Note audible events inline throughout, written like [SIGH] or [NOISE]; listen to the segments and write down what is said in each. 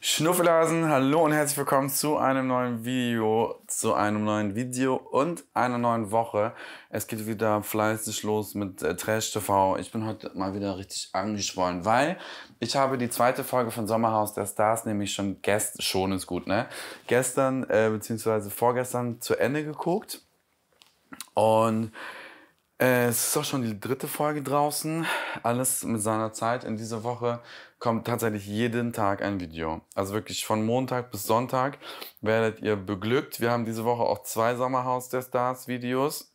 Schnuffelhasen, hallo und herzlich willkommen zu einem neuen Video, zu einem neuen Video und einer neuen Woche. Es geht wieder fleißig los mit äh, Trash TV. Ich bin heute mal wieder richtig angeschwollen, weil ich habe die zweite Folge von Sommerhaus der Stars nämlich schon gestern, schon ist gut, ne? Gestern, äh, beziehungsweise vorgestern zu Ende geguckt und äh, es ist auch schon die dritte Folge draußen. Alles mit seiner Zeit. In dieser Woche kommt tatsächlich jeden Tag ein Video. Also wirklich von Montag bis Sonntag werdet ihr beglückt. Wir haben diese Woche auch zwei Sommerhaus der Stars Videos.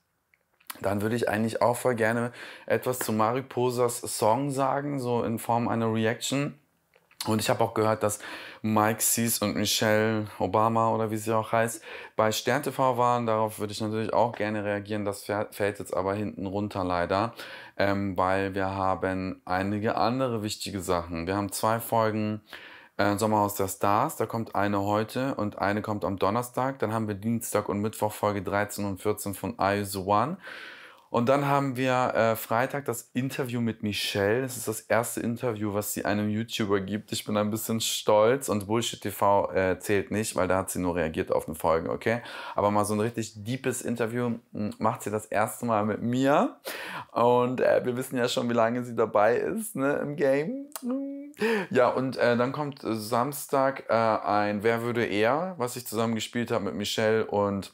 Dann würde ich eigentlich auch voll gerne etwas zu Mariposas Song sagen, so in Form einer Reaction. Und ich habe auch gehört, dass Mike Sees und Michelle Obama oder wie sie auch heißt, bei Stern TV waren. Darauf würde ich natürlich auch gerne reagieren. Das fällt jetzt aber hinten runter leider, ähm, weil wir haben einige andere wichtige Sachen. Wir haben zwei Folgen äh, Sommerhaus der Stars. Da kommt eine heute und eine kommt am Donnerstag. Dann haben wir Dienstag und Mittwoch Folge 13 und 14 von I Is One. Und dann haben wir äh, Freitag das Interview mit Michelle. Das ist das erste Interview, was sie einem YouTuber gibt. Ich bin ein bisschen stolz und Bullshit TV äh, zählt nicht, weil da hat sie nur reagiert auf eine Folge, okay? Aber mal so ein richtig deepes Interview hm, macht sie das erste Mal mit mir. Und äh, wir wissen ja schon, wie lange sie dabei ist ne, im Game. Hm. Ja, und äh, dann kommt Samstag äh, ein Wer würde er, was ich zusammen gespielt habe mit Michelle und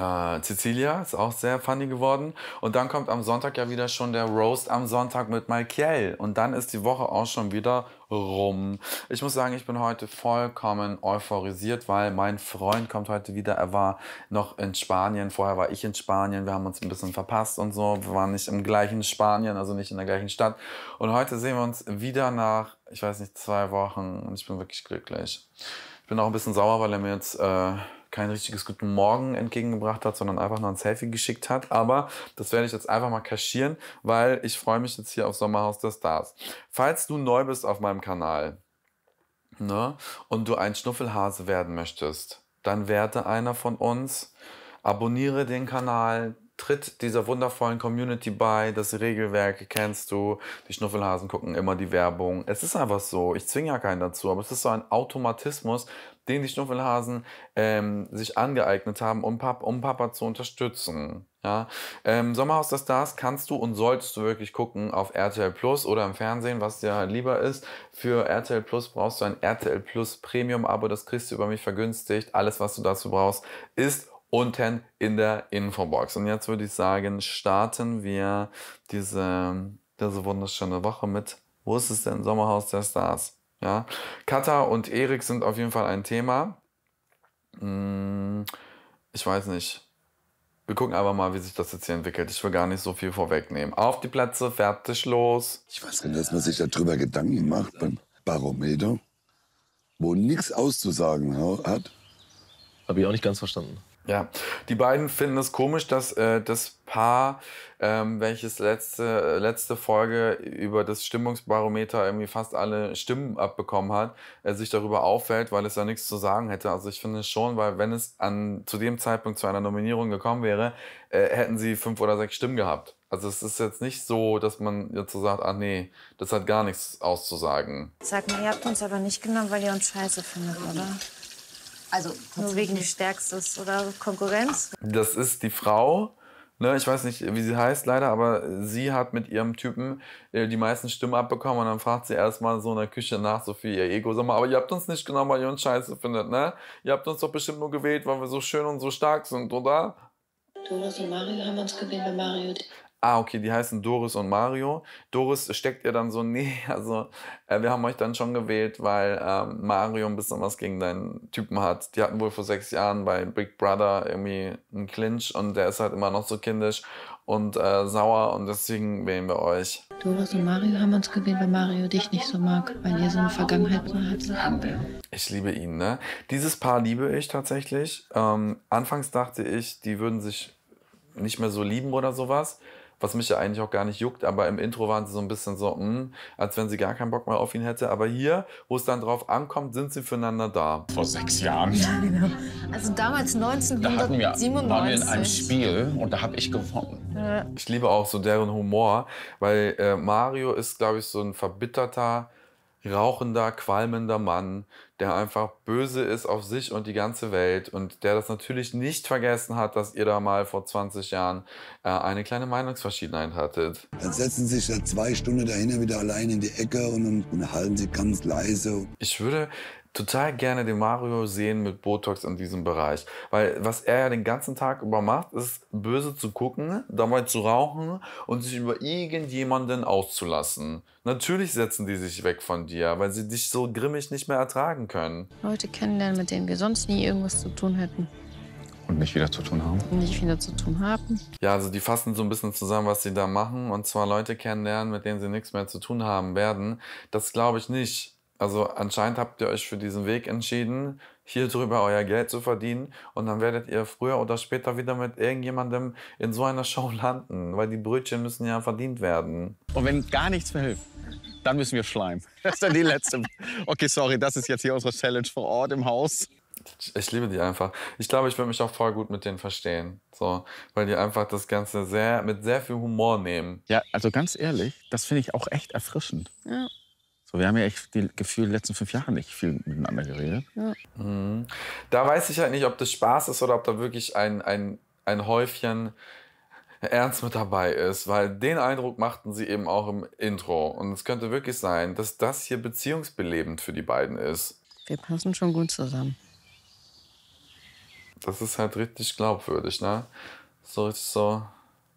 äh, Cecilia ist auch sehr funny geworden. Und dann kommt am Sonntag ja wieder schon der Roast am Sonntag mit Malkiel. Und dann ist die Woche auch schon wieder rum. Ich muss sagen, ich bin heute vollkommen euphorisiert, weil mein Freund kommt heute wieder. Er war noch in Spanien. Vorher war ich in Spanien. Wir haben uns ein bisschen verpasst und so. Wir waren nicht im gleichen Spanien, also nicht in der gleichen Stadt. Und heute sehen wir uns wieder nach, ich weiß nicht, zwei Wochen. Und ich bin wirklich glücklich. Ich bin auch ein bisschen sauer, weil er mir jetzt äh, kein richtiges Guten Morgen entgegengebracht hat, sondern einfach nur ein Selfie geschickt hat. Aber das werde ich jetzt einfach mal kaschieren, weil ich freue mich jetzt hier auf Sommerhaus der Stars. Falls du neu bist auf meinem Kanal ne, und du ein Schnuffelhase werden möchtest, dann werte einer von uns, abonniere den Kanal, tritt dieser wundervollen Community bei. Das Regelwerk kennst du. Die Schnuffelhasen gucken immer die Werbung. Es ist einfach so. Ich zwinge ja keinen dazu, aber es ist so ein Automatismus, den die Schnuffelhasen ähm, sich angeeignet haben, um, Pap um Papa zu unterstützen. Ja? Ähm, Sommerhaus der Stars kannst du und solltest du wirklich gucken auf RTL Plus oder im Fernsehen, was dir lieber ist. Für RTL Plus brauchst du ein RTL Plus Premium-Abo, das kriegst du über mich vergünstigt. Alles, was du dazu brauchst, ist unten in der Infobox. Und jetzt würde ich sagen, starten wir diese, diese wunderschöne Woche mit Wo ist es denn Sommerhaus der Stars? Ja? Katha und Erik sind auf jeden Fall ein Thema. Hm, ich weiß nicht. Wir gucken aber mal, wie sich das jetzt hier entwickelt. Ich will gar nicht so viel vorwegnehmen. Auf die Plätze, fertig, los. Ich weiß nicht, dass man sich darüber Gedanken macht beim Barometer, wo nichts auszusagen hat. Habe ich auch nicht ganz verstanden. Ja, die beiden finden es komisch, dass äh, das Paar, ähm, welches letzte, letzte Folge über das Stimmungsbarometer irgendwie fast alle Stimmen abbekommen hat, äh, sich darüber auffällt, weil es ja nichts zu sagen hätte. Also ich finde es schon, weil wenn es an, zu dem Zeitpunkt zu einer Nominierung gekommen wäre, äh, hätten sie fünf oder sechs Stimmen gehabt. Also es ist jetzt nicht so, dass man jetzt so sagt, ah nee, das hat gar nichts auszusagen. Sag mal, ihr habt uns aber nicht genommen, weil ihr uns scheiße findet, oder? Also nur wegen des Stärkstes oder Konkurrenz? Das ist die Frau. Ne, ich weiß nicht, wie sie heißt leider, aber sie hat mit ihrem Typen äh, die meisten Stimmen abbekommen und dann fragt sie erstmal so in der Küche nach, so für ihr Ego. Sag mal, aber ihr habt uns nicht genommen, weil ihr uns scheiße findet, ne? Ihr habt uns doch bestimmt nur gewählt, weil wir so schön und so stark sind, oder? Thomas und Mario haben uns gewählt, weil Mario ah, okay, die heißen Doris und Mario. Doris steckt ihr dann so, [LAUGHS] nee, also äh, wir haben euch dann schon gewählt, weil ähm, Mario ein bisschen was gegen deinen Typen hat. Die hatten wohl vor sechs Jahren bei Big Brother irgendwie einen Clinch und der ist halt immer noch so kindisch und äh, sauer und deswegen wählen wir euch. Doris und Mario haben uns gewählt, weil Mario dich nicht so mag, weil ihr so eine Vergangenheit habt. Ich liebe ihn, ne? Dieses Paar liebe ich tatsächlich. Ähm, anfangs dachte ich, die würden sich nicht mehr so lieben oder sowas was mich ja eigentlich auch gar nicht juckt, aber im Intro waren sie so ein bisschen so, mh, hm, als wenn sie gar keinen Bock mehr auf ihn hätte. Aber hier, wo es dann drauf ankommt, sind sie füreinander da. Vor sechs Jahren. Ja, genau. Also damals 1997. Da hatten wir, waren wir in einem Spiel und da habe ich gewonnen. Ja. Ich liebe auch so deren Humor, weil äh, Mario ist, glaube ich, so ein verbitterter rauchender, qualmender Mann, der einfach böse ist auf sich und die ganze Welt und der das natürlich nicht vergessen hat, dass ihr da mal vor 20 Jahren äh, eine kleine Meinungsverschiedenheit hattet. Dann setzen sich da zwei Stunden dahinter wieder allein in die Ecke und halten sich ganz leise. Ich würde total gerne den Mario sehen mit Botox in diesem Bereich. Weil was er ja den ganzen Tag über macht, ist böse zu gucken, dabei zu rauchen und sich über irgendjemanden auszulassen. Natürlich setzen die sich weg von dir, weil sie dich so grimmig nicht mehr ertragen können. Leute kennenlernen, mit denen wir sonst nie irgendwas zu tun hätten. Und nicht wieder zu tun haben. Und nicht wieder zu tun haben. Ja, also die fassen so ein bisschen zusammen, was sie da machen. Und zwar Leute kennenlernen, mit denen sie nichts mehr zu tun haben werden. Das glaube ich nicht. Also anscheinend habt ihr euch für diesen Weg entschieden, hier drüber euer Geld zu verdienen und dann werdet ihr früher oder später wieder mit irgendjemandem in so einer Show landen, weil die Brötchen müssen ja verdient werden. Und wenn gar nichts mehr hilft, dann müssen wir schleimen. [LAUGHS] Das ist dann die letzte. Okay, sorry, das ist jetzt hier unsere Challenge vor Ort im Haus. Ich liebe die einfach. Ich glaube, ich würde mich auch voll gut mit denen verstehen. So, weil die einfach das Ganze sehr, mit sehr viel Humor nehmen. Ja, also ganz ehrlich, das finde ich auch echt erfrischend. Ja. So, wir haben ja echt die Gefühl, die letzten fünf Jahre nicht viel miteinander geredet. Ja. Mhm. Da weiß ich halt nicht, ob das Spaß ist oder ob da wirklich ein, ein, ein Häufchen Ernst mit dabei ist, weil den Eindruck machten sie eben auch im Intro. Und es könnte wirklich sein, dass das hier beziehungsbelebend für die beiden ist. Wir passen schon gut zusammen. Das ist halt richtig glaubwürdig, ne? So richtig so,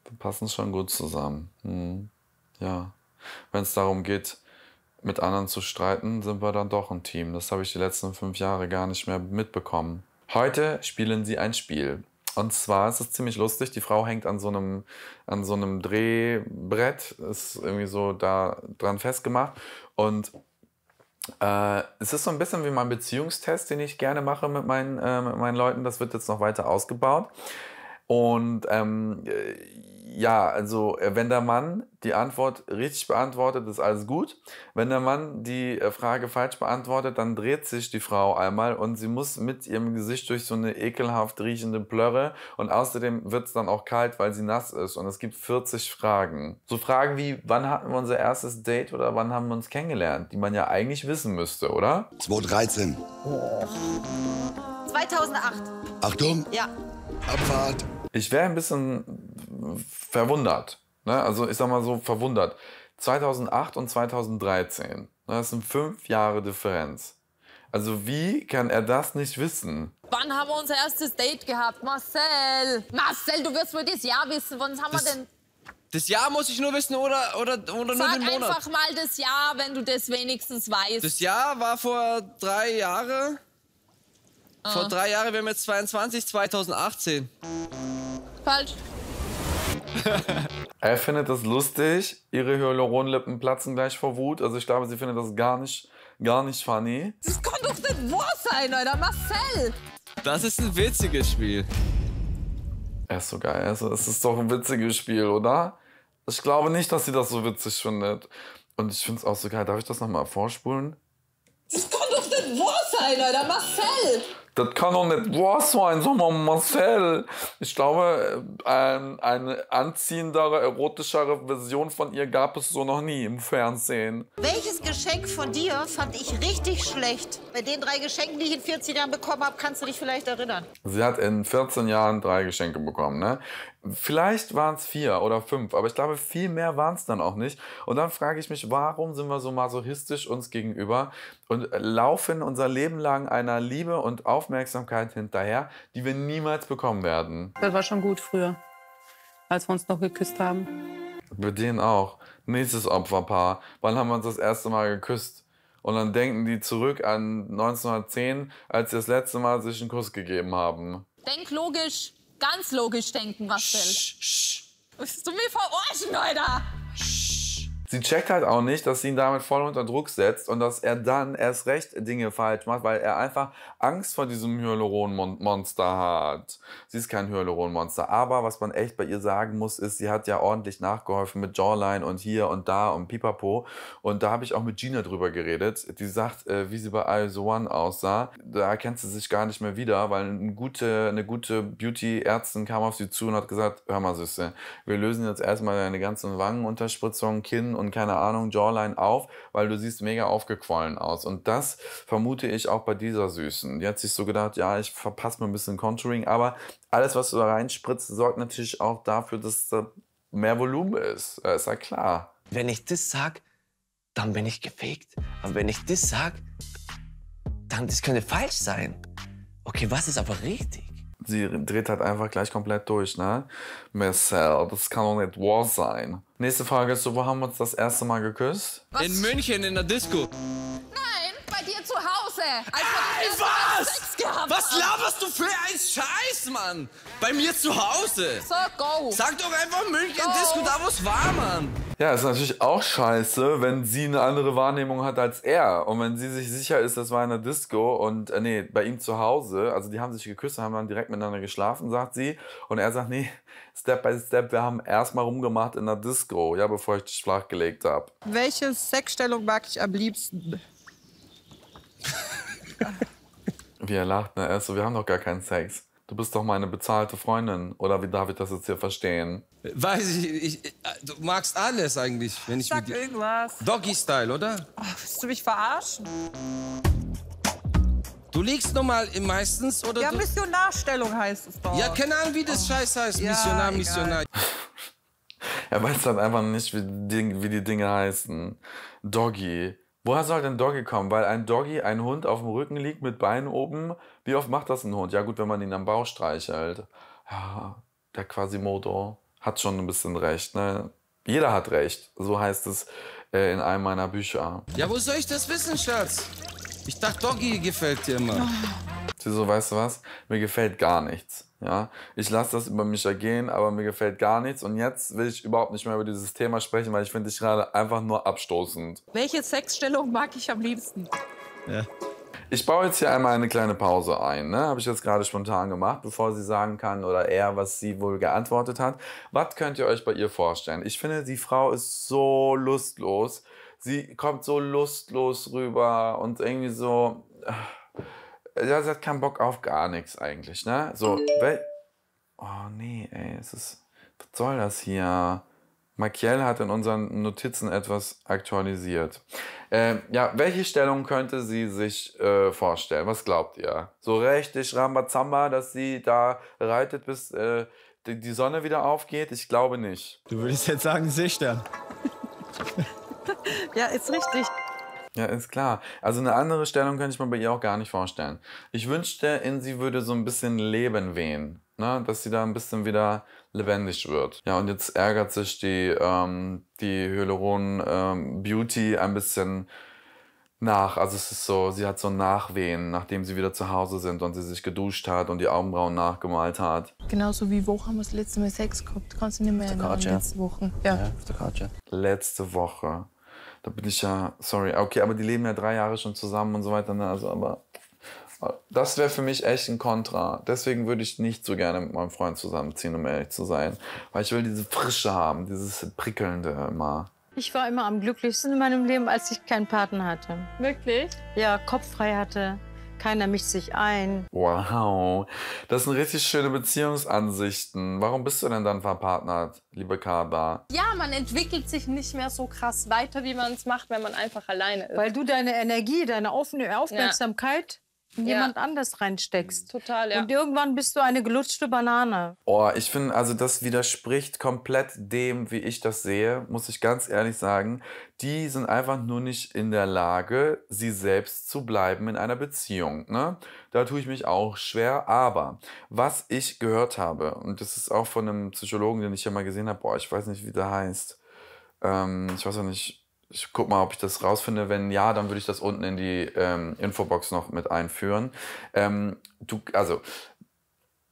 wir passen schon gut zusammen. Mhm. Ja. Wenn es darum geht, mit anderen zu streiten, sind wir dann doch ein Team. Das habe ich die letzten fünf Jahre gar nicht mehr mitbekommen. Heute spielen sie ein Spiel. Und zwar ist es ziemlich lustig, die Frau hängt an so einem, an so einem Drehbrett, ist irgendwie so da dran festgemacht. Und äh, es ist so ein bisschen wie mein Beziehungstest, den ich gerne mache mit meinen, äh, mit meinen Leuten. Das wird jetzt noch weiter ausgebaut. Und ähm, äh, ja, also äh, wenn der Mann die Antwort richtig beantwortet, ist alles gut. Wenn der Mann die äh, Frage falsch beantwortet, dann dreht sich die Frau einmal und sie muss mit ihrem Gesicht durch so eine ekelhaft riechende Plörre und außerdem wird es dann auch kalt, weil sie nass ist und es gibt 40 Fragen. So Fragen wie, wann hatten wir unser erstes Date oder wann haben wir uns kennengelernt, die man ja eigentlich wissen müsste, oder? 2013. 2008. Achtung. Ja. Abfahrt. Ich wäre ein bisschen verwundert. Ne? Also ich sag mal so verwundert. 2008 und 2013. Ne, das sind fünf Jahre Differenz. Also wie kann er das nicht wissen? Wann haben wir unser erstes Date gehabt, Marcel? Marcel, du wirst wohl das Jahr wissen. Wann haben das, wir denn? Das Jahr muss ich nur wissen oder oder oder nur den Monat. Sag einfach mal das Jahr, wenn du das wenigstens weißt. Das Jahr war vor drei Jahren. Ah. Vor drei Jahren, wir haben jetzt 22, 2018. Falsch. [LAUGHS] er findet das lustig. Ihre Hyaluronlippen platzen gleich vor Wut. Also ich glaube, sie findet das gar nicht, gar nicht funny. Das kann doch nicht wahr sein, Alter. Marcel! Das ist ein witziges Spiel. Er ist so geil. Also es ist doch ein witziges Spiel, oder? Ich glaube nicht, dass sie das so witzig findet. Und ich finde es auch so geil. Darf ich das nochmal vorspulen? Das kann doch nicht wahr sein, Alter. Marcel! Das kann doch nicht wahr sein, sag mal, Marcel. Ich glaube, ein, eine anziehendere, erotischere Version von ihr gab es so noch nie im Fernsehen. Welches Geschenk von dir fand ich richtig schlecht? Bei den drei Geschenken, die ich in 14 Jahren bekommen habe, kannst du dich vielleicht erinnern. Sie hat in 14 Jahren drei Geschenke bekommen, ne? Vielleicht waren es vier oder fünf, aber ich glaube, viel mehr waren es dann auch nicht. Und dann frage ich mich, warum sind wir so masochistisch uns gegenüber und laufen unser Leben lang einer Liebe und Aufmerksamkeit hinterher, die wir niemals bekommen werden? Das war schon gut früher, als wir uns noch geküsst haben. Bei denen auch. Nächstes Opferpaar. Wann haben wir uns das erste Mal geküsst? Und dann denken die zurück an 1910, als sie das letzte Mal sich einen Kuss gegeben haben. Denk logisch. Ganz logisch denken, Marcel. Sch, sch. Willst du mich verarschen, Alter? sie checkt halt auch nicht, dass sie ihn damit voll unter Druck setzt und dass er dann erst recht Dinge falsch macht, weil er einfach Angst vor diesem Hyaluronmonster hat. Sie ist kein Hyaluronmonster, aber was man echt bei ihr sagen muss, ist, sie hat ja ordentlich nachgeholfen mit Jawline und hier und da und pipapo. Und da habe ich auch mit Gina drüber geredet. Die sagt, äh, wie sie bei I The One aussah, da erkennt sie sich gar nicht mehr wieder, weil eine gute, eine gute Beauty-Ärztin kam auf sie zu und hat gesagt, hör mal Süße, wir lösen jetzt erstmal deine ganzen Wangenunterspritzungen, Kinn und keine Ahnung, Jawline auf, weil du siehst mega aufgequollen aus. Und das vermute ich auch bei dieser Süßen. Die hat sich so gedacht, ja, ich verpasse mir ein bisschen Contouring, aber alles, was du da reinspritzt, sorgt natürlich auch dafür, dass da mehr Volumen ist. Das ist ja klar. Wenn ich das sag, dann bin ich gefegt. Aber wenn ich das sag, dann das könnte falsch sein. Okay, was ist aber richtig? sie dreht halt einfach gleich komplett durch, ne? Marcel, das kann doch nicht wahr sein. Nächste Frage ist so, wo haben wir uns das erste Mal geküsst? Was? In München, in der Disco. Nein, bei dir zu Hause. Als Ey, was? gehabt Was laberst du für ein Scheiß, Mann? Bei mir zu Hause. So, go. Sag doch einfach München go. Disco, da wo es war, Mann. Ja, ist natürlich auch scheiße, wenn sie eine andere Wahrnehmung hat als er. Und wenn sie sich sicher ist, das war in der Disco und, äh, nee, bei ihm zu Hause. Also die haben sich geküsst, und haben dann direkt miteinander geschlafen, sagt sie. Und er sagt, nee, Step by Step, wir haben erstmal rumgemacht in der Disco, ja, bevor ich dich flachgelegt habe. Welche Sexstellung mag ich am liebsten? [LAUGHS] Wie er lacht, ne? Also, wir haben doch gar keinen Sex. Du bist doch meine bezahlte Freundin. Oder wie darf ich das jetzt hier verstehen? Weiß ich, ich du magst alles eigentlich, wenn ich Sag mit dir. irgendwas. Doggy-Style, oder? Ach, oh, willst du mich verarschen? Du liegst normal meistens oder. Ja, Missionarstellung heißt es doch. Ja, keine Ahnung, wie das oh. Scheiß heißt. Ja, Missionar, Missionar. [LAUGHS] er weiß halt einfach nicht, wie die, wie die Dinge heißen. Doggy, Woher soll denn Doggy kommen? Weil ein Doggy, ein Hund auf dem Rücken liegt mit Beinen oben. Wie oft macht das ein Hund? Ja, gut, wenn man ihn am Bauch streichelt. Ja, der Quasimodo hat schon ein bisschen recht. Ne? Jeder hat recht. So heißt es äh, in einem meiner Bücher. Ja, wo soll ich das wissen, Schatz? Ich dachte, Doggy gefällt dir immer. Oh. Sie so, weißt du was, mir gefällt gar nichts. Ja, ich lasse das über mich ergehen, aber mir gefällt gar nichts. Und jetzt will ich überhaupt nicht mehr über dieses Thema sprechen, weil ich finde dich gerade einfach nur abstoßend. Welche Sexstellung mag ich am liebsten? Ja. Ich baue jetzt hier einmal eine kleine Pause ein. Ne? Habe ich jetzt gerade spontan gemacht, bevor sie sagen kann oder er, was sie wohl geantwortet hat. Was könnt ihr euch bei ihr vorstellen? Ich finde, die Frau ist so lustlos. Sie kommt so lustlos rüber und irgendwie so. Äh, also, sie hat keinen Bock auf gar nichts eigentlich, ne? So, weil. Oh nee, ey, es ist. Was soll das hier? Maciel hat in unseren Notizen etwas aktualisiert. Ähm, ja, welche Stellung könnte sie sich äh, vorstellen? Was glaubt ihr? So richtig Rambazamba, dass sie da reitet, bis äh, die, die Sonne wieder aufgeht? Ich glaube nicht. Du würdest jetzt sagen Seestern. [LAUGHS] ja, ist richtig. Ja, ist klar. Also eine andere Stellung könnte ich mir bei ihr auch gar nicht vorstellen. Ich wünschte, in sie würde so ein bisschen Leben wehen. Ne? Dass sie da ein bisschen wieder lebendig wird. Ja, und jetzt ärgert sich die, ähm, die Hyaluron ähm, Beauty ein bisschen nach. Also es ist so, sie hat so ein Nachwehen, nachdem sie wieder zu Hause sind und sie sich geduscht hat und die Augenbrauen nachgemalt hat. Genauso wie wo haben wir das letzte Mal Sex gehabt? Kannst du nicht mehr erinnern? Letzte Woche. Ja. ja. auf der Couch, Letzte Woche da bin ich ja, sorry, ah, okay, aber die leben ja drei Jahre schon zusammen und so weiter. Ne? Also, aber ah, das wäre für mich echt ein Kontra. Deswegen würde ich nicht so gerne mit meinem Freund zusammenziehen, um ehrlich zu sein. Weil ich will diese Frische haben, dieses Prickelnde immer. Ich war immer am glücklichsten in meinem Leben, als ich keinen Partner hatte. Wirklich? Ja, kopffrei hatte. Keiner mischt sich ein. Wow, das sind richtig schöne Beziehungsansichten. Warum bist du denn dann verpartnert, liebe Kaba? Ja, man entwickelt sich nicht mehr so krass weiter, wie man es macht, wenn man einfach alleine ist. Weil du deine Energie, deine offene Aufmerksamkeit ja jemand ja. anders reinsteckst. Mhm. Total, ja. Und irgendwann bist du eine gelutschte Banane. Oh, ich finde, also das widerspricht komplett dem, wie ich das sehe, muss ich ganz ehrlich sagen. Die sind einfach nur nicht in der Lage, sie selbst zu bleiben in einer Beziehung. Ne? Da tue ich mich auch schwer. Aber was ich gehört habe, und das ist auch von einem Psychologen, den ich ja mal gesehen habe, boah, ich weiß nicht, wie der heißt. Ähm, ich weiß auch nicht, ich guck mal, ob ich das rausfinde. Wenn ja, dann würde ich das unten in die ähm, Infobox noch mit einführen. Ähm, du, also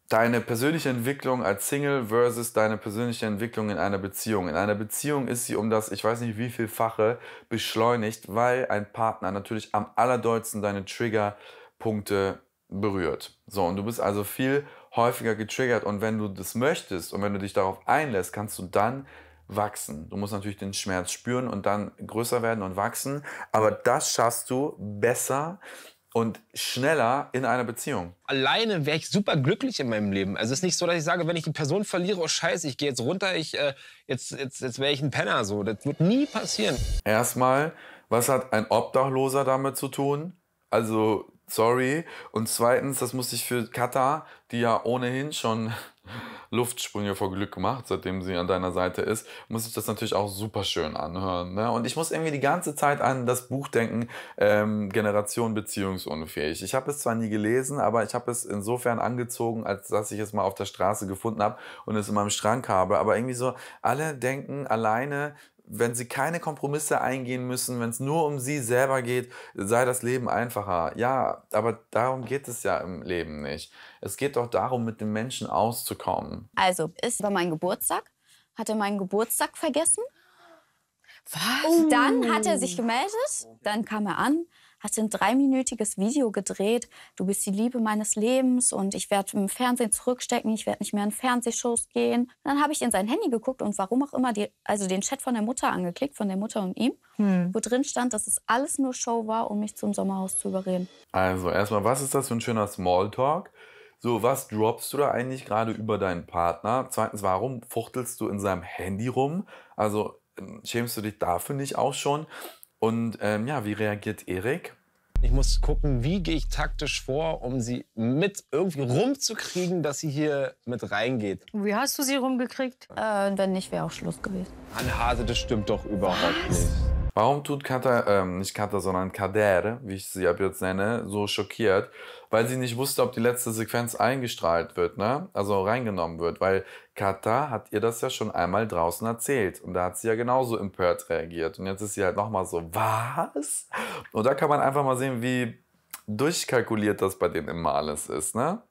deine persönliche Entwicklung als Single versus deine persönliche Entwicklung in einer Beziehung. In einer Beziehung ist sie um das, ich weiß nicht wie vielfache beschleunigt, weil ein Partner natürlich am allerdeutsten deine Triggerpunkte berührt. So, und du bist also viel häufiger getriggert und wenn du das möchtest und wenn du dich darauf einlässt, kannst du dann wachsen. Du musst natürlich den Schmerz spüren und dann größer werden und wachsen. Aber das schaffst du besser und schneller in einer Beziehung. Alleine wäre ich super glücklich in meinem Leben. Also es ist nicht so, dass ich sage, wenn ich die Person verliere, oh scheiße, ich gehe jetzt runter, ich, äh, jetzt, jetzt, jetzt wäre ich ein Penner. So. Das wird nie passieren. Erstmal, was hat ein Obdachloser damit zu tun? Also, sorry. Und zweitens, das muss ich für Katar, die ja ohnehin schon Luftsprünge vor Glück gemacht, seitdem sie an deiner Seite ist, muss ich das natürlich auch super schön anhören. Ne? Und ich muss irgendwie die ganze Zeit an das Buch denken, ähm, Generation beziehungsunfähig. Ich habe es zwar nie gelesen, aber ich habe es insofern angezogen, als dass ich es mal auf der Straße gefunden habe und es in meinem Schrank habe. Aber irgendwie so, alle denken alleine, wenn sie keine Kompromisse eingehen müssen, wenn es nur um sie selber geht, sei das Leben einfacher. Ja, aber darum geht es ja im Leben nicht. Es geht doch darum, mit dem Menschen auszukommen. Also, ist war mein Geburtstag, hat er meinen Geburtstag vergessen. Was? Dann hat er oh. sich gemeldet, dann kam er an, hast ein dreiminütiges Video gedreht, du bist die Liebe meines Lebens und ich werde im Fernsehen zurückstecken, ich werde nicht mehr in Fernsehshows gehen. Und dann habe ich in sein Handy geguckt und warum auch immer, die, also den Chat von der Mutter angeklickt, von der Mutter und ihm, hm. wo drin stand, dass es alles nur Show war, um mich zum Sommerhaus zu überreden. Also erstmal, was ist das für ein schöner Smalltalk? So, was droppst du da eigentlich gerade über deinen Partner? Zweitens, warum fuchtelst du in seinem Handy rum? Also ähm, schämst du dich dafür nicht auch schon? Und ähm, ja, wie reagiert Erik? Ich muss gucken, wie gehe ich taktisch vor, um sie mit irgendwie rumzukriegen, dass sie hier mit reingeht. Wie hast du sie rumgekriegt? Äh, wenn nicht, wäre auch Schluss gewesen. Hase, das stimmt doch überhaupt Was? nicht. Warum tut Kata, ähm, nicht Kata, sondern Kader, wie ich sie ab jetzt nenne, so schockiert? Weil sie nicht wusste, ob die letzte Sequenz eingestrahlt wird, ne? Also reingenommen wird, weil Kata hat ihr das ja schon einmal draußen erzählt und da hat sie ja genauso empört reagiert und jetzt ist sie halt nochmal so, was? Und da kann man einfach mal sehen, wie durchkalkuliert das bei denen immer alles ist, ne?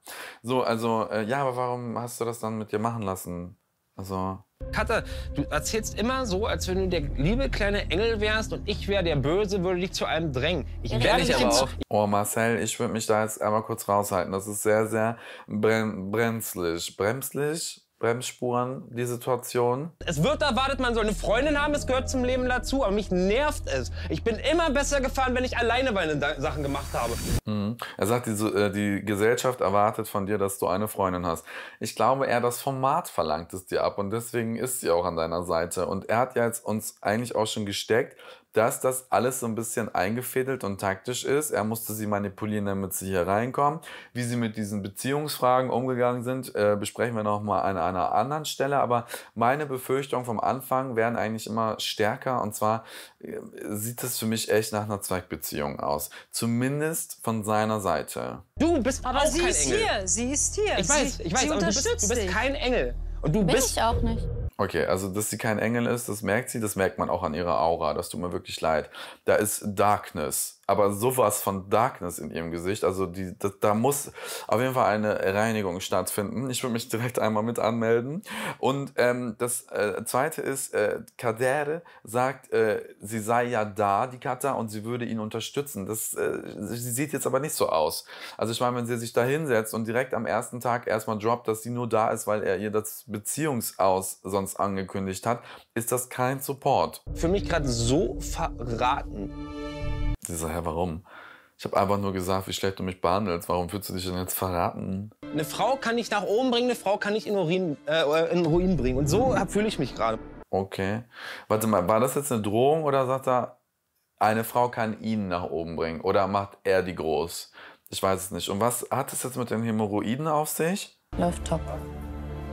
So, also, äh, ja, aber warum hast du das dann mit dir machen lassen? Also, Katha, du erzählst immer so, als wenn du der liebe kleine Engel wärst und ich wäre der Böse, würde dich zu einem drängen. Ich ja, werde dich aber auch. Oh, Marcel, ich würde mich da jetzt einmal kurz raushalten. Das ist sehr, sehr bremslich. Bremslich? Bremsspuren, die Situation. Es wird erwartet, man soll eine Freundin haben, es gehört zum Leben dazu, aber mich nervt es. Ich bin immer besser gefahren, wenn ich alleine meine Sachen gemacht habe. Mhm. Er sagt, die, äh, die Gesellschaft erwartet von dir, dass du eine Freundin hast. Ich glaube, er das Format verlangt es dir ab und deswegen ist sie auch an deiner Seite. Und er hat ja jetzt uns eigentlich auch schon gesteckt, dass das alles so ein bisschen eingefädelt und taktisch ist. Er musste sie manipulieren, damit sie hier reinkommen. Wie sie mit diesen Beziehungsfragen umgegangen sind, äh, besprechen wir nochmal an einer anderen Stelle. Aber meine Befürchtungen vom Anfang werden eigentlich immer stärker. Und zwar äh, sieht es für mich echt nach einer Zweckbeziehung aus. Zumindest von seiner Seite. Du bist aber auch sie kein ist Engel. hier. Sie ist hier. Ich weiß, ich weiß, sie aber du bist, du bist kein Engel. Und du Bin bist. ich auch nicht. Okay, also dass sie kein Engel ist, das merkt sie, das merkt man auch an ihrer Aura, das tut mir wirklich leid. Da ist Darkness aber sowas von Darkness in ihrem Gesicht. Also die, da, da muss auf jeden Fall eine Reinigung stattfinden. Ich würde mich direkt einmal mit anmelden. Und ähm, das äh, Zweite ist, äh, Kadere sagt, äh, sie sei ja da, die Kata, und sie würde ihn unterstützen. Das äh, sie sieht jetzt aber nicht so aus. Also ich meine, wenn sie sich da hinsetzt und direkt am ersten Tag erstmal droppt, dass sie nur da ist, weil er ihr das Beziehungsaus sonst angekündigt hat, ist das kein Support. Für mich gerade so verraten. Sie sage, ja, warum? Ich habe einfach nur gesagt, wie schlecht du mich behandelst. Warum fühlst du dich denn jetzt verraten? Eine Frau kann ich nach oben bringen, eine Frau kann ich in, Urin, äh, in Ruin bringen. Und so fühle ich mich gerade. Okay. Warte mal, war das jetzt eine Drohung oder sagt er, eine Frau kann ihn nach oben bringen? Oder macht er die groß? Ich weiß es nicht. Und was hat es jetzt mit den Hämorrhoiden auf sich? Läuft top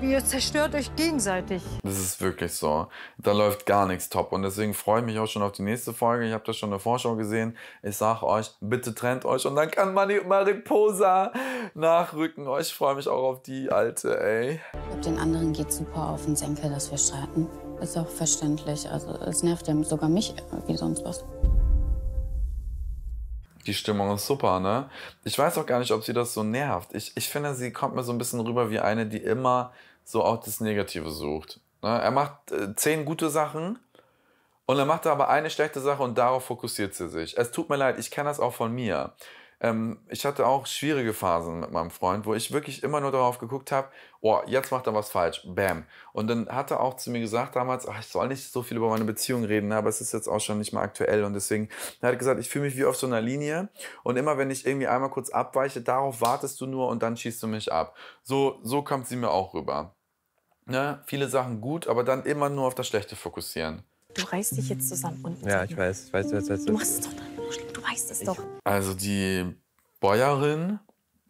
ihr zerstört euch gegenseitig. Das ist wirklich so. Da läuft gar nichts top. Und deswegen freue ich mich auch schon auf die nächste Folge. Ich habe da schon eine Vorschau gesehen. Ich sage euch, bitte trennt euch und dann kann Mani Mariposa nachrücken. Ich freue mich auch auf die alte, ey. Ich glaube, den anderen geht super auf den Senkel, dass wir streiten. Ist auch verständlich. Also es nervt ja sogar mich wie sonst was. Die Stimmung ist super, ne? Ich weiß auch gar nicht, ob sie das so nervt. Ich, ich finde, sie kommt mir so ein bisschen rüber wie eine, die immer so auch das Negative sucht. Ne? Er macht äh, zehn gute Sachen und dann macht er aber eine schlechte Sache und darauf fokussiert sie sich. Es tut mir leid, ich kenne das auch von mir ähm, ich hatte auch schwierige Phasen mit meinem Freund, wo ich wirklich immer nur darauf geguckt habe, oh, jetzt macht er was falsch, bam. Und dann hat er auch zu mir gesagt damals, ach, ich soll nicht so viel über meine Beziehung reden, ne, aber es ist jetzt auch schon nicht mehr aktuell und deswegen, er hat gesagt, ich fühle mich wie auf so einer Linie und immer wenn ich irgendwie einmal kurz abweiche, darauf wartest du nur und dann schießt du mich ab. So, so kommt sie mir auch rüber. Ne? Viele Sachen gut, aber dann immer nur auf das Schlechte fokussieren. Du reißt dich jetzt zusammen. Unten ja, ich weiß, ich weiß, ich weiß, ich weiß. Du machst es doch dann. Du weißt es doch. Also die Bäuerin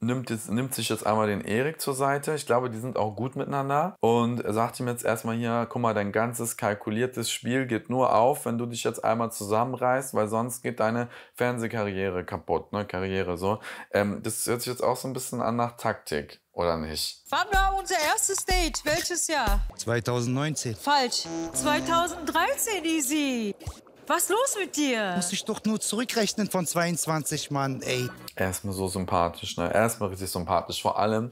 nimmt, jetzt, nimmt sich jetzt einmal den Erik zur Seite. Ich glaube, die sind auch gut miteinander. Und sagt ihm jetzt erstmal hier, guck mal, dein ganzes kalkuliertes Spiel geht nur auf, wenn du dich jetzt einmal zusammenreißt, weil sonst geht deine Fernsehkarriere kaputt, ne? Karriere so. Ähm, das hört sich jetzt auch so ein bisschen an nach Taktik oder nicht? Wann war unser erstes Date? Welches Jahr? 2019. Falsch. 2013, Easy. Was ist los mit dir? Muss ich doch nur zurückrechnen von 22, Mann, ey. Erstmal so sympathisch, ne? Erstmal richtig sympathisch. Vor allem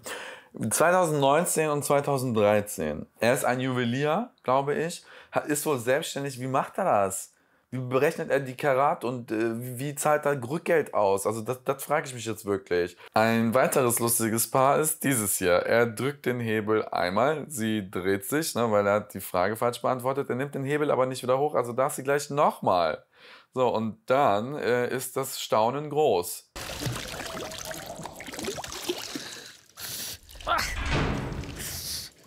2019 und 2013. Er ist ein Juwelier, glaube ich. Ist wohl selbstständig. Wie macht er das? Wie berechnet er die Karat und äh, wie zahlt er Rückgeld aus? Also das, das frage ich mich jetzt wirklich. Ein weiteres lustiges Paar ist dieses hier. Er drückt den Hebel einmal, sie dreht sich, ne, weil er hat die Frage falsch beantwortet. Er nimmt den Hebel aber nicht wieder hoch, also darf sie gleich nochmal. So, und dann äh, ist das Staunen groß.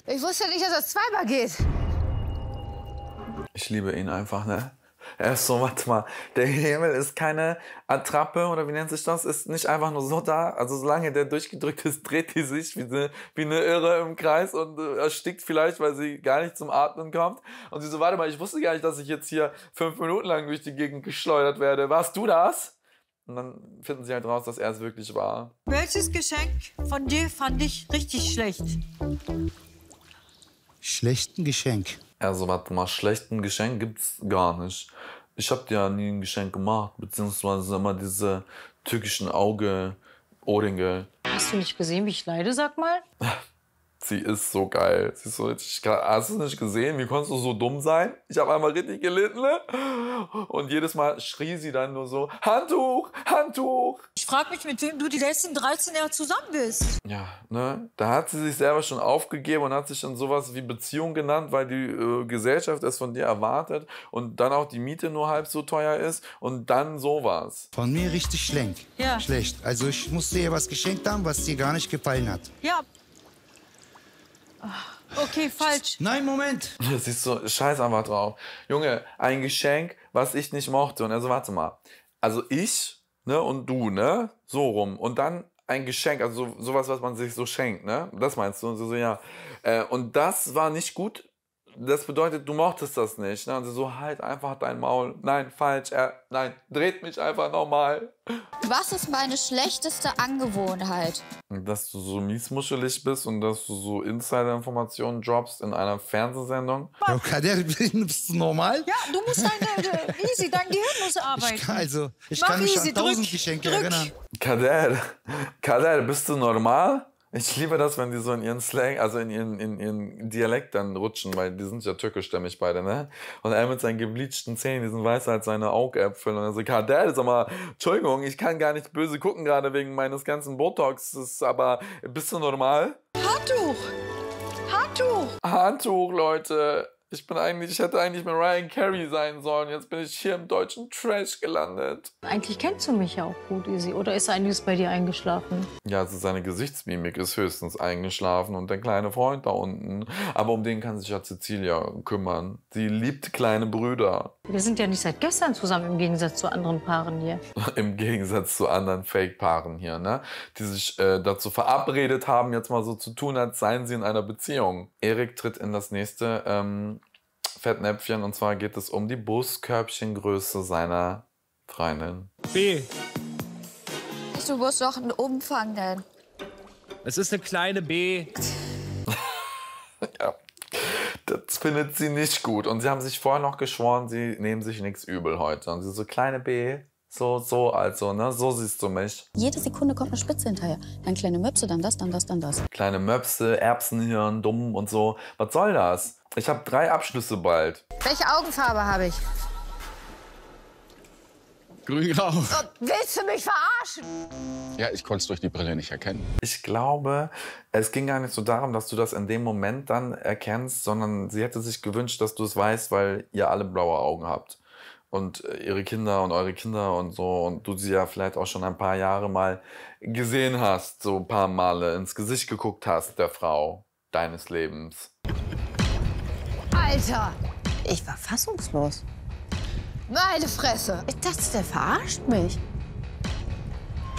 Ich wusste nicht, dass das zweimal geht. Ich liebe ihn einfach, ne? Er ist so, warte mal, der Himmel ist keine Attrappe oder wie nennt sich das? Ist nicht einfach nur so da. Also solange der durchgedrückt ist, dreht die sich wie eine, wie eine Irre im Kreis und äh, erstickt vielleicht, weil sie gar nicht zum Atmen kommt. Und sie so, warte mal, ich wusste gar nicht, dass ich jetzt hier fünf Minuten lang durch die Gegend geschleudert werde. Warst du das? Und dann finden sie halt raus, dass er es wirklich war. Welches Geschenk von dir fand ich richtig schlecht? Schlechten Geschenk. Also warte mal, schlechten Geschenk gibt's gar nicht. Ich habe dir ja nie ein Geschenk gemacht, beziehungsweise immer diese türkischen Auge, Ohrringe. Hast du nicht gesehen, wie ich leide, sag mal? [LAUGHS] sie ist so geil. Sie ist so richtig Hast du es nicht gesehen? Wie konntest du so dumm sein? Ich habe einmal richtig gelitten. Ne? Und jedes Mal schrie sie dann nur so, Handtuch, Handtuch. Ich frage mich, mit wem du die letzten 13 Jahre zusammen bist. Ja, ne? Da hat sie sich selber schon aufgegeben und hat sich dann sowas wie Beziehung genannt, weil die äh, Gesellschaft es von dir erwartet und dann auch die Miete nur halb so teuer ist und dann sowas. Von mir richtig schlenk. Ja. Schlecht. Also ich musste ihr was geschenkt haben, was dir gar nicht gefallen hat. Ja, Okay, falsch. Nein, Moment. Hier siehst so scheiß einfach drauf. Junge, ein Geschenk, was ich nicht mochte. Und er so, warte mal. Also ich, ne, und du, ne? So rum. Und dann ein Geschenk, also so, sowas, was man sich so schenkt, ne? Das meinst du? Und so, so ja. Äh, und das war nicht gut das bedeutet, du mochtest das nicht. Ne? Und so, halt einfach dein Maul. Nein, falsch. Äh, nein, dreht mich einfach nochmal. Was ist meine schlechteste Angewohnheit? Dass du so miesmuschelig bist und dass du so Insider-Informationen droppst in einer Fernsehsendung. Was? Ja, [LAUGHS] ist normal? Ja, du musst deine, [LAUGHS] easy, dein Gehirn muss arbeiten. Ich kann, also, ich Mach kann mich easy, an tausend Geschenke drück. erinnern. Kader, Kader, bist du normal? Ich liebe das, wenn die so in ihren Slang, also in ihren, in ihren Dialekt dann rutschen, weil die sind ja türkischstämmig beide, ne? Und er mit seinen gebleachten Zähnen, die sind weißer als seine Augäpfel. Und er so, Kardell, sag mal, Entschuldigung, ich kann gar nicht böse gucken, gerade wegen meines ganzen Botoxes, aber bist du normal? Handtuch! Handtuch! Handtuch, Leute! Ich bin eigentlich, ich hätte eigentlich mit Ryan Carey sein sollen. Jetzt bin ich hier im deutschen Trash gelandet. Eigentlich kennst du mich ja auch gut, Izzy. Oder ist einiges bei dir eingeschlafen? Ja, also seine Gesichtsmimik ist höchstens eingeschlafen und der kleine Freund da unten. Aber um den kann sich ja Cecilia kümmern. Sie liebt kleine Brüder. Wir sind ja nicht seit gestern zusammen, im Gegensatz zu anderen Paaren hier. [LAUGHS] Im Gegensatz zu anderen Fake-Paaren hier, ne? Die sich äh, dazu verabredet haben, jetzt mal so zu tun, als seien sie in einer Beziehung. Erik tritt in das nächste ähm, Fettnäpfchen und zwar geht es um die Buskörbchengröße seiner Freundin. B. Du musst doch einen Umfang denn? Es ist eine kleine B. [LAUGHS] ja. Das findet sie nicht gut. Und sie haben sich vorher noch geschworen, sie nehmen sich nichts übel heute. Und sie so, kleine B, so, so, also, ne? So siehst du mich. Jede Sekunde kommt eine Spitze hinterher. Dann kleine Möpse, dann das, dann das, dann das. Kleine Möpse, Erbsenhirn, dumm und so. Was soll das? Ich habe drei Abschlüsse bald. Welche Augenfarbe habe ich? Grün-grau. Oh, willst du mich verarschen? Ja, ich konnte es durch die Brille nicht erkennen. Ich glaube, es ging gar nicht so darum, dass du das in dem Moment dann erkennst, sondern sie hätte sich gewünscht, dass du es weißt, weil ihr alle blaue Augen habt. Und äh, ihre Kinder und eure Kinder und so. Und du sie ja vielleicht auch schon ein paar Jahre mal gesehen hast, so ein paar Male ins Gesicht geguckt hast, der Frau deines Lebens. Alter! Ich war fassungslos. Meine Fresse! Ich dachte, der verarscht mich.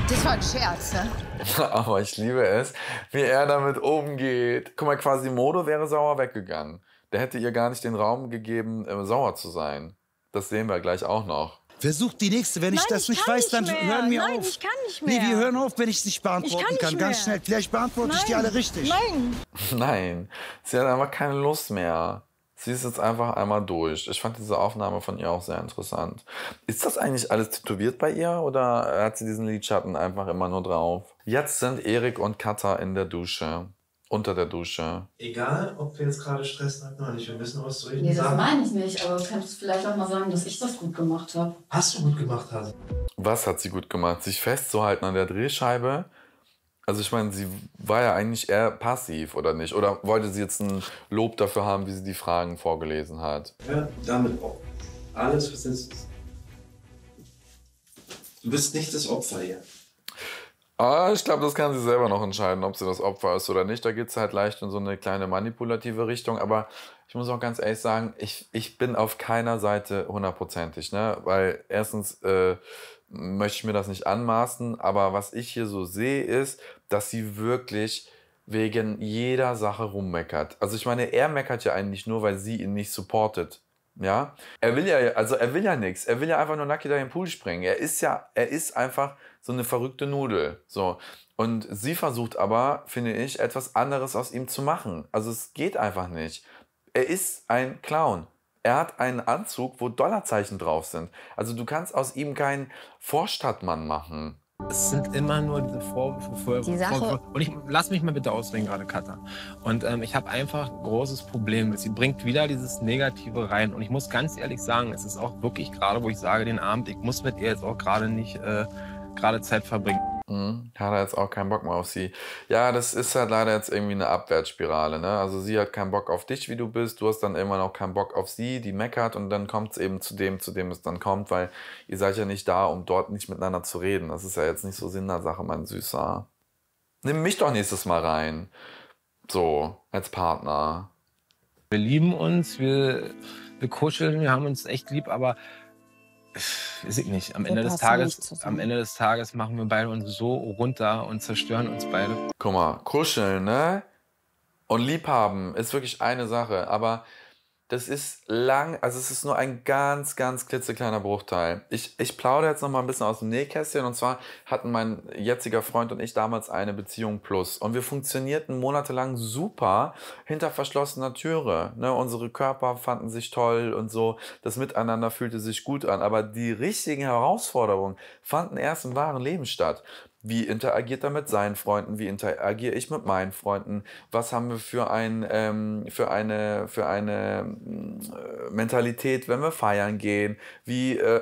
Das war ein Scherz, ne? [LAUGHS] Aber ich liebe es, wie er damit umgeht. Guck mal, quasi Modo wäre sauer weggegangen. Der hätte ihr gar nicht den Raum gegeben, äh, sauer zu sein. Das sehen wir gleich auch noch. Versucht die nächste. Wenn Nein, ich das ich nicht weiß, nicht dann mehr. hören wir Nein, auf. Nein, ich kann nicht mehr. Nee, wir hören auf, wenn ich es nicht beantworten ich kann. kann. Nicht Ganz schnell. Vielleicht beantworte Nein. ich die alle richtig. Nein. [LAUGHS] Nein. Sie hat einfach keine Lust mehr. Sie ist jetzt einfach einmal durch. Ich fand diese Aufnahme von ihr auch sehr interessant. Ist das eigentlich alles tätowiert bei ihr oder hat sie diesen Lidschatten einfach immer nur drauf? Jetzt sind Erik und Katha in der Dusche. Unter der Dusche. Egal, ob wir jetzt gerade Stress hatten oder nicht, wir müssen aus solchen Nee, das meine ich nicht, aber du kannst vielleicht auch mal sagen, dass ich das gut gemacht habe. Hast du gut gemacht, Hase? Was hat sie gut gemacht? Sich festzuhalten an der Drehscheibe also ich meine, sie war ja eigentlich eher passiv, oder nicht? Oder wollte sie jetzt ein Lob dafür haben, wie sie die Fragen vorgelesen hat? Ja, damit auch. Alles, was ist. Du bist nicht das Opfer hier. Ah, ich glaube, das kann sie selber noch entscheiden, ob sie das Opfer ist oder nicht. Da geht es halt leicht in so eine kleine manipulative Richtung. Aber ich muss auch ganz ehrlich sagen, ich, ich bin auf keiner Seite hundertprozentig. Ne? Weil erstens... Äh, möchte ich mir das nicht anmaßen, aber was ich hier so sehe, ist, dass sie wirklich wegen jeder Sache rummeckert. Also ich meine, er meckert ja eigentlich nur, weil sie ihn nicht supportet. Ja, er will ja, also er will ja nichts. Er will ja einfach nur nackt da in den Pool springen. Er ist ja, er ist einfach so eine verrückte Nudel. So. Und sie versucht aber, finde ich, etwas anderes aus ihm zu machen. Also es geht einfach nicht. Er ist ein Clown. Er hat einen Anzug, wo Dollarzeichen drauf sind. Also du kannst aus ihm keinen Vorstadtmann machen. Es sind immer nur diese Vorwürfe. Vor, die Sache. Vor, und ich lass mich mal bitte ausreden gerade, Katha. Und ähm, ich habe einfach ein großes Problem. Sie bringt wieder dieses Negative rein. Und ich muss ganz ehrlich sagen, es ist auch wirklich gerade, wo ich sage, den Abend, ich muss mit ihr jetzt auch gerade nicht. Äh, gerade Zeit verbringen. Mhm. Hat er jetzt auch keinen Bock mehr auf sie. Ja, das ist halt leider jetzt irgendwie eine Abwärtsspirale. Ne? Also sie hat keinen Bock auf dich, wie du bist. Du hast dann immer noch keinen Bock auf sie, die meckert und dann kommt es eben zu dem, zu dem es dann kommt, weil ihr seid ja nicht da, um dort nicht miteinander zu reden. Das ist ja jetzt nicht so Sinn der Sache, mein Süßer. Nimm mich doch nächstes Mal rein. So, als Partner. Wir lieben uns, wir, wir kuscheln, wir haben uns echt lieb, aber weiß ich nicht. Am Ende, des Tages, am Ende des Tages machen wir beide uns so runter und zerstören uns beide. Guck mal, kuscheln, ne? Und liebhaben ist wirklich eine Sache, aber das ist lang, also es ist nur ein ganz, ganz klitzekleiner Bruchteil. Ich, ich plaudere jetzt noch mal ein bisschen aus dem Nähkästchen und zwar hatten mein jetziger Freund und ich damals eine Beziehung plus und wir funktionierten monatelang super hinter verschlossener Türe. Ne, unsere Körper fanden sich toll und so, das Miteinander fühlte sich gut an, aber die richtigen Herausforderungen fanden erst im wahren Leben statt. Wie interagiert er mit seinen Freunden? Wie interagiere ich mit meinen Freunden? Was haben wir für, ein, ähm, für eine, für eine äh, Mentalität, wenn wir feiern gehen? Wie, äh,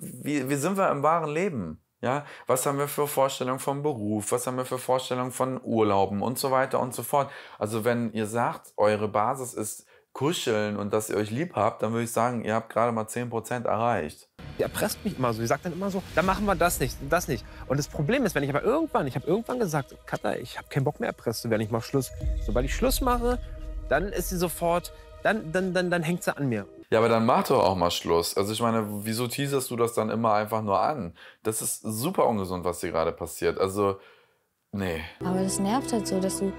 wie, wie sind wir im wahren Leben? Ja, was haben wir für Vorstellungen vom Beruf? Was haben wir für Vorstellungen von Urlauben und so weiter und so fort? Also wenn ihr sagt, eure Basis ist kuscheln und dass ihr euch lieb habt, dann würde ich sagen, ihr habt gerade mal 10% erreicht. Die erpresst mich immer so. Die sagt dann immer so, dann machen wir das nicht, das nicht. Und das Problem ist, wenn ich aber irgendwann, ich habe irgendwann gesagt, Katha, ich habe keinen Bock mehr erpresst zu werden, ich mache Schluss. Sobald ich Schluss mache, dann ist sie sofort, dann, dann, dann, dann hängt sie an mir. Ja, aber dann mach doch auch mal Schluss. Also ich meine, wieso teaserst du das dann immer einfach nur an? Das ist super ungesund, was dir gerade passiert. Also, nee. Aber das nervt halt so, dass du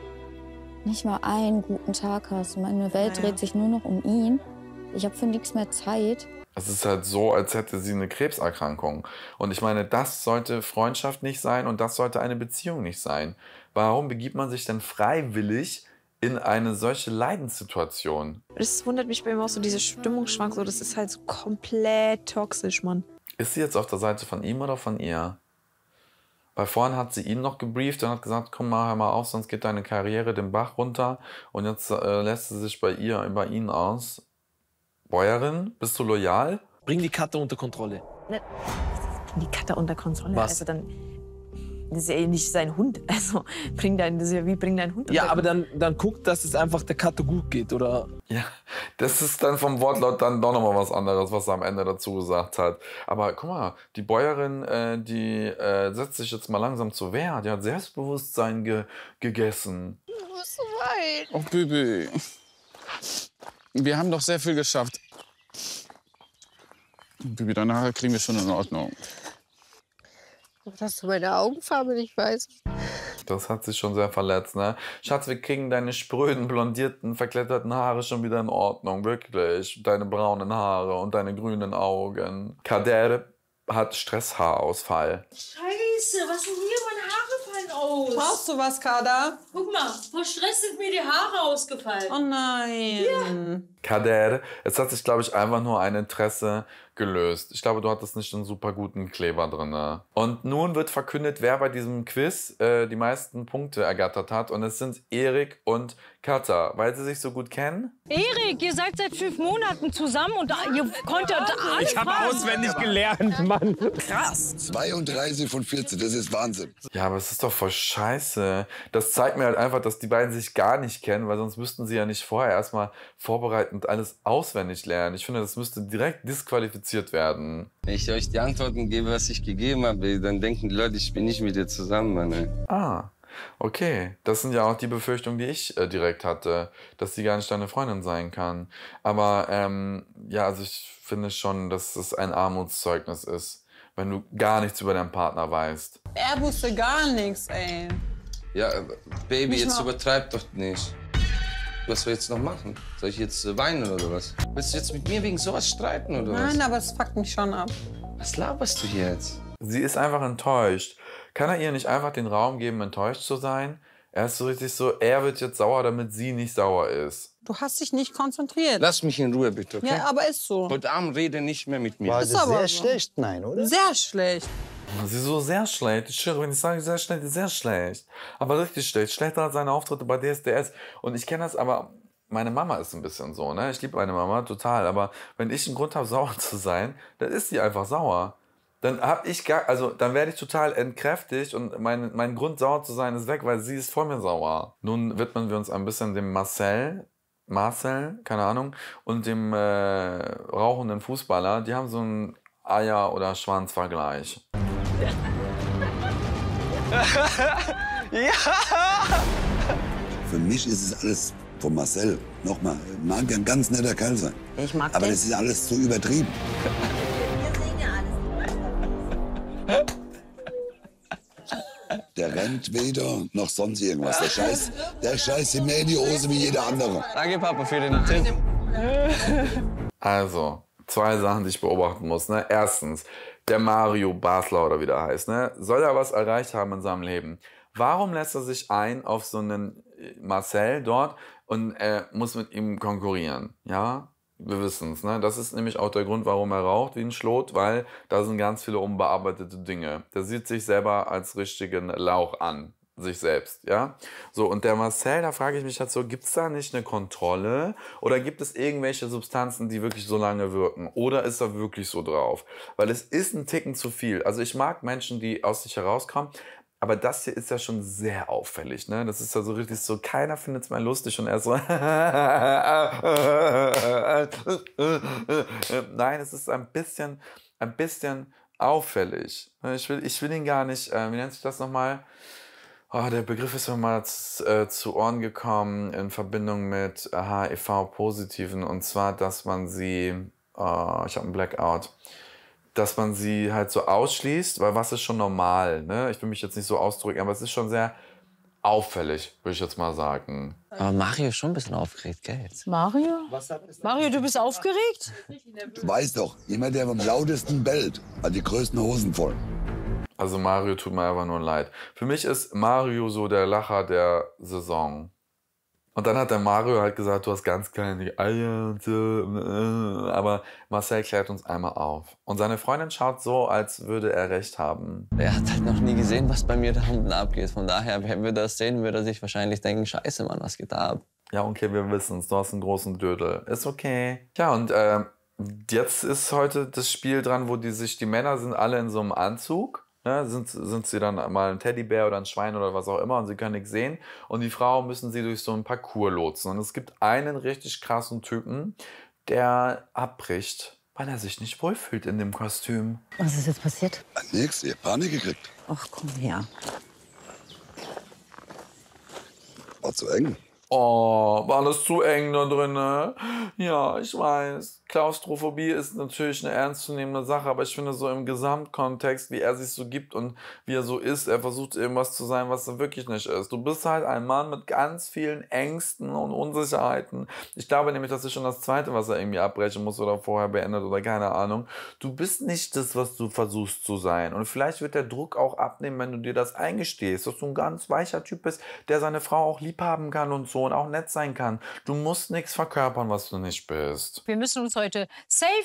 nicht mal einen guten Tag hast. Meine Welt naja. dreht sich nur noch um ihn. Ich habe für nichts mehr Zeit. Es ist halt so, als hätte sie eine Krebserkrankung. Und ich meine, das sollte Freundschaft nicht sein und das sollte eine Beziehung nicht sein. Warum begibt man sich denn freiwillig in eine solche Leidenssituation? Das wundert mich bei ihm auch so, diese Stimmungsschwank, so, das ist halt so komplett toxisch, Mann. Ist sie jetzt auf der Seite von ihm oder von ihr? Weil vorhin hat sie ihn noch gebrieft und hat gesagt, komm mal, hör mal auf, sonst geht deine Karriere den Bach runter. Und jetzt äh, lässt sie sich bei ihr, bei ihnen aus. Bäuerin, bist du loyal? Bring die Katze unter Kontrolle. Ne, bring die Katze unter Kontrolle. Was? Also dann das ist ja eh nicht sein Hund. [LAUGHS] Also bring dein, das ist ja wie bring dein Hund. Ja, aber dann, dann guck, dass es einfach der Katze gut geht, oder? Ja, das ist dann vom Wortlaut dann doch nochmal was anderes, was er am Ende dazu gesagt hat. Aber guck mal, die Bäuerin, äh, die äh, setzt sich jetzt mal langsam zur Wehr. Die hat Selbstbewusstsein ge gegessen. Du bist so weit. Oh, Bibi. Wir haben doch sehr viel geschafft. Bibi, deine Haare kriegen wir schon in Ordnung dass du meine Augenfarbe nicht weißt. Das hat sich schon sehr verletzt, ne? Schatz, wir kriegen deine spröden, blondierten, verkletterten Haare schon wieder in Ordnung. Wirklich. Deine braunen Haare und deine grünen Augen. Kader hat Stresshaarausfall. Scheiße, was sind hier? Meine Haare fallen aus. Brauchst du was, Kader? Guck mal, vor Stress sind mir die Haare ausgefallen. Oh nein. Ja. Kader, es hat sich, glaube ich, einfach nur ein Interesse abgelöst. Ich glaube, du hattest nicht einen super guten Kleber drin. Ne? Und nun wird verkündet, wer bei diesem Quiz äh, die meisten Punkte ergattert hat. Und es sind Erik und Katha, weil sie sich so gut kennen. Erik, ihr seid seit fünf Monaten zusammen und ah, ihr konntet alles. Ich habe auswendig gelernt, Mann. Krass. 32 von 14, das ist Wahnsinn. Ja, aber es ist doch voll scheiße. Das zeigt mir halt einfach, dass die beiden sich gar nicht kennen, weil sonst müssten sie ja nicht vorher erstmal vorbereitend alles auswendig lernen. Ich finde, das müsste direkt disqualifiziert kommuniziert werden. Wenn ich euch die Antworten gebe, was ich gegeben habe, dann denken die Leute, ich bin nicht mit dir zusammen, Mann. Ah, okay. Das sind ja auch die Befürchtungen, die ich äh, direkt hatte, dass sie gar nicht deine Freundin sein kann. Aber ähm, ja, also ich finde schon, dass es ein Armutszeugnis ist, wenn du gar nichts über deinen Partner weißt. Er wusste gar nichts, ey. Ja, äh, Baby, nicht jetzt übertreib doch nicht. Was soll ich jetzt noch machen? Soll ich jetzt äh, weinen oder was? Willst du jetzt mit mir wegen sowas streiten oder Nein, was? Nein, aber es fuckt mich schon ab. Was laberst du jetzt? Sie ist einfach enttäuscht. Kann er ihr nicht einfach den Raum geben, enttäuscht zu sein? Er ist so richtig so, er wird jetzt sauer, damit sie nicht sauer ist. Du hast dich nicht konzentriert. Lass mich in Ruhe bitte, okay? Ja, aber ist so. Heute Abend rede nicht mehr mit mir. War das ist aber sehr so. schlecht, nein, oder? Sehr schlecht. Sie ist so sehr schlecht. Ich schwöre, wenn ich sage sehr schlecht, ist sehr schlecht. Aber richtig schlecht. Schlechter als seine Auftritte bei DSDS. Und ich kenne das, aber meine Mama ist ein bisschen so, ne? Ich liebe meine Mama total. Aber wenn ich einen Grund habe, [LAUGHS] sauer zu sein, dann ist sie einfach sauer. Dann habe ich gar, also dann werde ich total entkräftigt und mein, mein Grund sauer zu sein ist weg, weil sie ist vor mir sauer. Nun widmen wir uns ein bisschen dem Marcel, Marcel, keine Ahnung, und dem äh, rauchenden Fußballer. Die haben so einen Eier- oder Schwanzvergleich. [LAUGHS] ja! Für mich ist es alles von Marcel. Nochmal, mag ein ganz netter Kerl sein. Ich mag Aber den. das ist alles zu übertrieben. Wir sehen ja alles. Der rennt weder noch sonst irgendwas. Der Scheiß, der Scheiß in mehr in die Hose wie jeder andere. Danke, Papa, für den Tipp. Also, zwei Sachen, die ich beobachten muss. Ne? Erstens, der Mario Basler oder wie der heißt, ne? soll er was erreicht haben in seinem Leben? Warum lässt er sich ein auf so einen äh, Marcel dort und äh, muss mit ihm konkurrieren? Ja, wir wissen es. Ne? Das ist nämlich auch der Grund, warum er raucht wie ein Schlot, weil da sind ganz viele unbearbeitete Dinge. Der sieht sich selber als richtigen Lauch an sich selbst, ja. So, und der Marcel, da frage ich mich halt so, gibt es da nicht eine Kontrolle oder gibt es irgendwelche Substanzen, die wirklich so lange wirken oder ist er wirklich so drauf? Weil es ist ein Ticken zu viel. Also ich mag Menschen, die aus sich herauskommen, aber das hier ist ja schon sehr auffällig, ne? Das ist ja so richtig so, keiner findet es mal lustig und er so. [LAUGHS] Nein, es ist ein bisschen, ein bisschen auffällig. Ich will, ich will ihn gar nicht, äh, wie nennt sich das nochmal? mal Oh, der Begriff ist mir mal äh, zu Ohren gekommen in Verbindung mit HIV-Positiven e und zwar, dass man sie, äh, ich habe einen Blackout, dass man sie halt so ausschließt, weil was ist schon normal? Ne? Ich will mich jetzt nicht so ausdrücken, aber es ist schon sehr auffällig, würde ich jetzt mal sagen. Aber Mario ist schon ein bisschen aufgeregt, gell? Jetzt. Mario? Mario, du bist aufgeregt? Du weißt doch, jemand, der am lautesten bellt, hat die größten Hosen voll. Also Mario tut mir einfach nur leid. Für mich ist Mario so der Lacher der Saison. Und dann hat der Mario halt gesagt, du hast ganz kleine Eier und so. Äh, aber Marcel klärt uns einmal auf. Und seine Freundin schaut so, als würde er recht haben. Er hat halt noch nie gesehen, was bei mir da unten abgeht. Von daher, wenn wir das sehen, würde er sich wahrscheinlich denken, scheiße, Mann, was geht da ab? Ja, okay, wir wissen es. Du hast einen großen Dödel. Ist okay. Tja, und äh, jetzt ist heute das Spiel dran, wo die sich, die Männer sind alle in so einem Anzug. Ne, sind, sind sie dann mal ein Teddybär oder ein Schwein oder was auch immer und sie können nichts sehen. Und die Frau müssen sie durch so einen Parcours lotsen. Und es gibt einen richtig krassen Typen, der abbricht, weil er sich nicht wohlfühlt in dem Kostüm. Was ist jetzt passiert? Nix, ihr habt Panik gekriegt. Ach, komm her. War zu eng. Oh, war das zu eng da drin? Ne? Ja, ich weiß. Klaustrophobie ist natürlich eine ernstzunehmende Sache, aber ich finde so im Gesamtkontext, wie er sich so gibt und wie er so ist, er versucht irgendwas zu sein, was er wirklich nicht ist. Du bist halt ein Mann mit ganz vielen Ängsten und Unsicherheiten. Ich glaube nämlich, das ist schon das zweite, was er irgendwie abbrechen muss oder vorher beendet oder keine Ahnung. Du bist nicht das, was du versuchst zu sein. Und vielleicht wird der Druck auch abnehmen, wenn du dir das eingestehst, dass du ein ganz weicher Typ bist, der seine Frau auch lieb haben kann und so und auch nett sein kann. Du musst nichts verkörpern, was du nicht bist. Wir müssen uns heute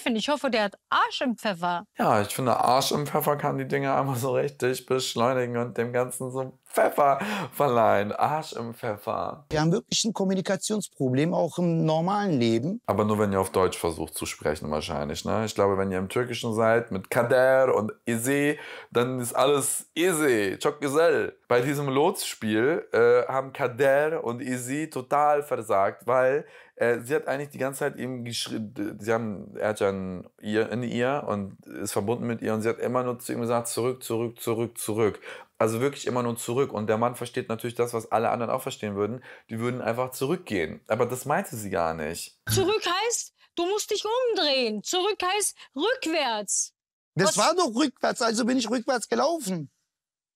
und Ich hoffe, der hat Arsch im Pfeffer. Ja, ich finde, Arsch im Pfeffer kann die Dinge einmal so richtig beschleunigen und dem Ganzen so Pfeffer verleihen. Arsch im Pfeffer. Wir haben wirklich ein Kommunikationsproblem, auch im normalen Leben. Aber nur, wenn ihr auf Deutsch versucht zu sprechen, wahrscheinlich. Ne? Ich glaube, wenn ihr im Türkischen seid, mit Kader und Eze, dann ist alles Eze, çok güzel. Bei diesem Lotspiel äh, haben Kader und Eze total versagt, weil äh, sie hat eigentlich die ganze Zeit ihm geschrieben, sie haben, er hat ja ein ihr in ihr und ist verbunden mit ihr und sie hat immer nur zu ihm gesagt, zurück, zurück, zurück, zurück. Also wirklich immer nur zurück. Und der Mann versteht natürlich das, was alle anderen auch verstehen würden. Die würden einfach zurückgehen. Aber das meinte sie gar nicht. Zurück heißt, du musst dich umdrehen. Zurück heißt rückwärts. Das was? war doch rückwärts, also bin ich rückwärts gelaufen.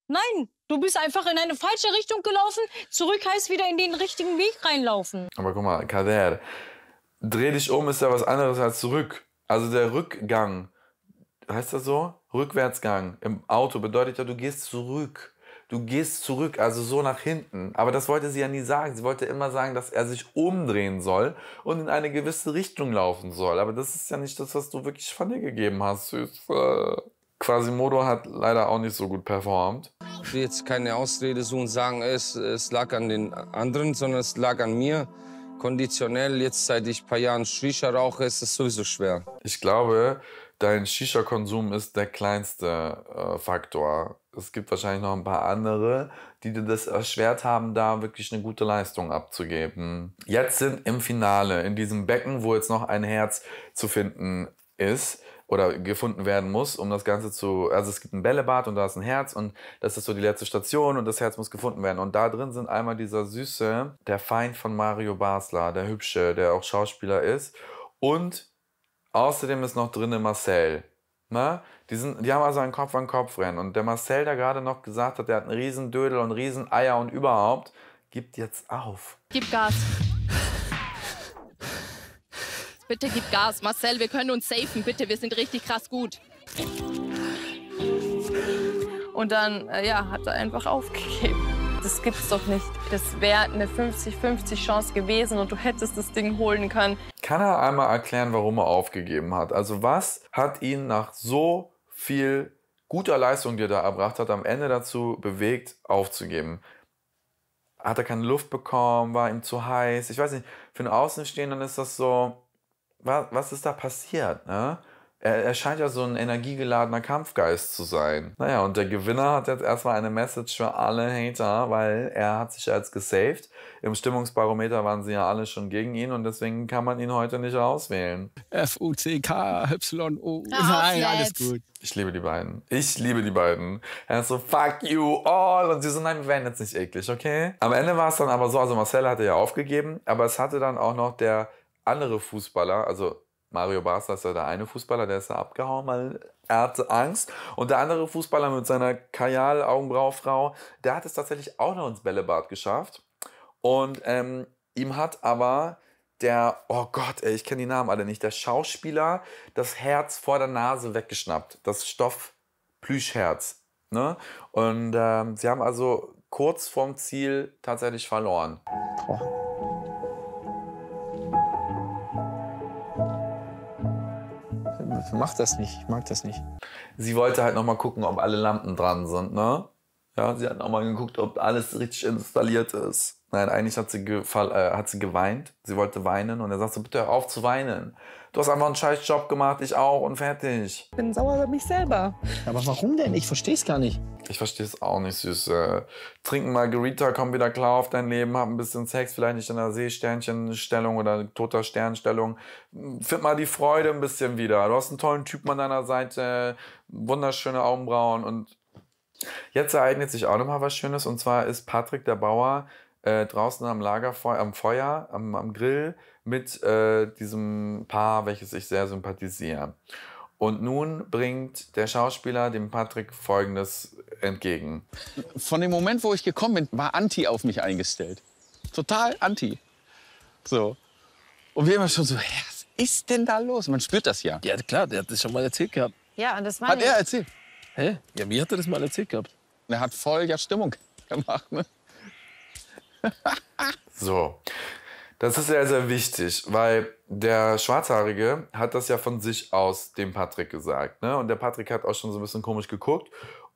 Nein, Du bist einfach in eine falsche Richtung gelaufen. Zurück heißt wieder in den richtigen Weg reinlaufen. Aber guck mal, Kader, dreh dich um ist ja was anderes als zurück. Also der Rückgang, heißt das so? Rückwärtsgang im Auto bedeutet ja, du gehst zurück. Du gehst zurück, also so nach hinten. Aber das wollte sie ja nie sagen. Sie wollte immer sagen, dass er sich umdrehen soll und in eine gewisse Richtung laufen soll. Aber das ist ja nicht das, was du wirklich von dir gegeben hast, Süße. Quasimodo hat leider auch nicht so gut performt. Ich will jetzt keine Ausrede suchen, sagen, es, es lag an den anderen, sondern es lag an mir. Konditionell, jetzt seit ich ein paar Jahren Shisha rauche, ist es sowieso schwer. Ich glaube, dein Shisha-Konsum ist der kleinste äh, Faktor. Es gibt wahrscheinlich noch ein paar andere, die dir das erschwert haben, da wirklich eine gute Leistung abzugeben. Jetzt sind im Finale, in diesem Becken, wo jetzt noch ein Herz zu finden ist, oder gefunden werden muss, um das Ganze zu. Also es gibt ein Bällebad und da ist ein Herz und das ist so die letzte Station und das Herz muss gefunden werden. Und da drin sind einmal dieser Süße, der Feind von Mario Basler, der Hübsche, der auch Schauspieler ist. Und außerdem ist noch drin Marcel. Ne? Die, sind, die haben also einen Kopf an Kopf rennen. Und der Marcel, der gerade noch gesagt hat, der hat einen Riesendödel und Rieseneier und überhaupt, gibt jetzt auf. Gib Gas. Bitte gib Gas, Marcel, wir können uns safen, bitte, wir sind richtig krass gut. Und dann, äh, ja, hat er einfach aufgegeben. Das gibt's doch nicht. Das wäre eine 50-50 Chance gewesen und du hättest das Ding holen können. Kann er einmal erklären, warum er aufgegeben hat? Also was hat ihn nach so viel guter Leistung, die er da erbracht hat, am Ende dazu bewegt, aufzugeben? Hat er keine Luft bekommen? War ihm zu heiß? Ich weiß nicht, für einen Außenstehenden ist das so, was, was ist da passiert? Ne? Er, er, scheint ja so ein energiegeladener Kampfgeist zu sein. Naja, und der Gewinner hat jetzt erstmal eine Message für alle Hater, weil er hat sich als gesaved. Im Stimmungsbarometer waren sie ja alle schon gegen ihn und deswegen kann man ihn heute nicht auswählen. F-U-C-K-Y-O. Nein, alles gut. Ich liebe die beiden. Ich liebe die beiden. Er ist so, fuck you all. Und sie so, nein, wir werden jetzt nicht eklig, okay? Am Ende war es dann aber so, also Marcel hatte ja aufgegeben, aber es hatte dann auch noch der andere Fußballer, also Mario Barca ist ja der eine Fußballer, der ist da abgehauen, weil er hatte Angst. Und der andere Fußballer mit seiner Kajal-Augenbraufrau, der hat es tatsächlich auch noch ins Bällebad geschafft. Und ähm, ihm hat aber der, oh Gott, ey, ich kenne die Namen alle nicht, der Schauspieler das Herz vor der Nase weggeschnappt. Das Stoff-Plüschherz. Ne? Und ähm, sie haben also kurz vorm Ziel tatsächlich verloren. Oh. mach das nicht, ich mag das nicht. Sie wollte halt nochmal gucken, ob alle Lampen dran sind, ne? Ja, sie hat nochmal geguckt, ob alles richtig installiert ist. Nein, eigentlich hat sie, äh, hat sie geweint. Sie wollte weinen und er sagte, bitte hör auf zu weinen. Du hast einfach einen scheiß Job gemacht, ich auch und fertig. Ich bin sauer über mich selber. Aber warum denn? Ich verstehe es gar nicht. Ich verstehe es auch nicht, Süße. Äh, Trinken Margarita, komm wieder klar auf dein Leben, hab ein bisschen Sex, vielleicht nicht in der Seesternchenstellung oder toter Sternstellung. Find mal die Freude ein bisschen wieder. Du hast einen tollen Typen an deiner Seite, wunderschöne Augenbrauen und Jetzt ereignet sich auch nochmal was Schönes und zwar ist Patrick der Bauer äh, draußen am Lagerfeuer, am Feuer, am, am Grill mit äh, diesem Paar, welches ich sehr sympathisiere. Und nun bringt der Schauspieler dem Patrick Folgendes entgegen. Von dem Moment, wo ich gekommen bin, war Anti auf mich eingestellt. Total Anti. So. Und wir immer schon so, hä, was ist denn da los? Man spürt das ja. Ja, klar, der hat das schon mal erzählt gehabt. Ja, und das war. Hat er erzählt? Hä? Ja, mir hat er das mal erzählt gehabt. Er hat voll ja Stimmung gemacht, ne? so. Das ist sehr, sehr wichtig, weil der Schwarzhaarige hat das ja von sich aus dem Patrick gesagt. Ne? Und der Patrick hat auch schon so ein bisschen komisch geguckt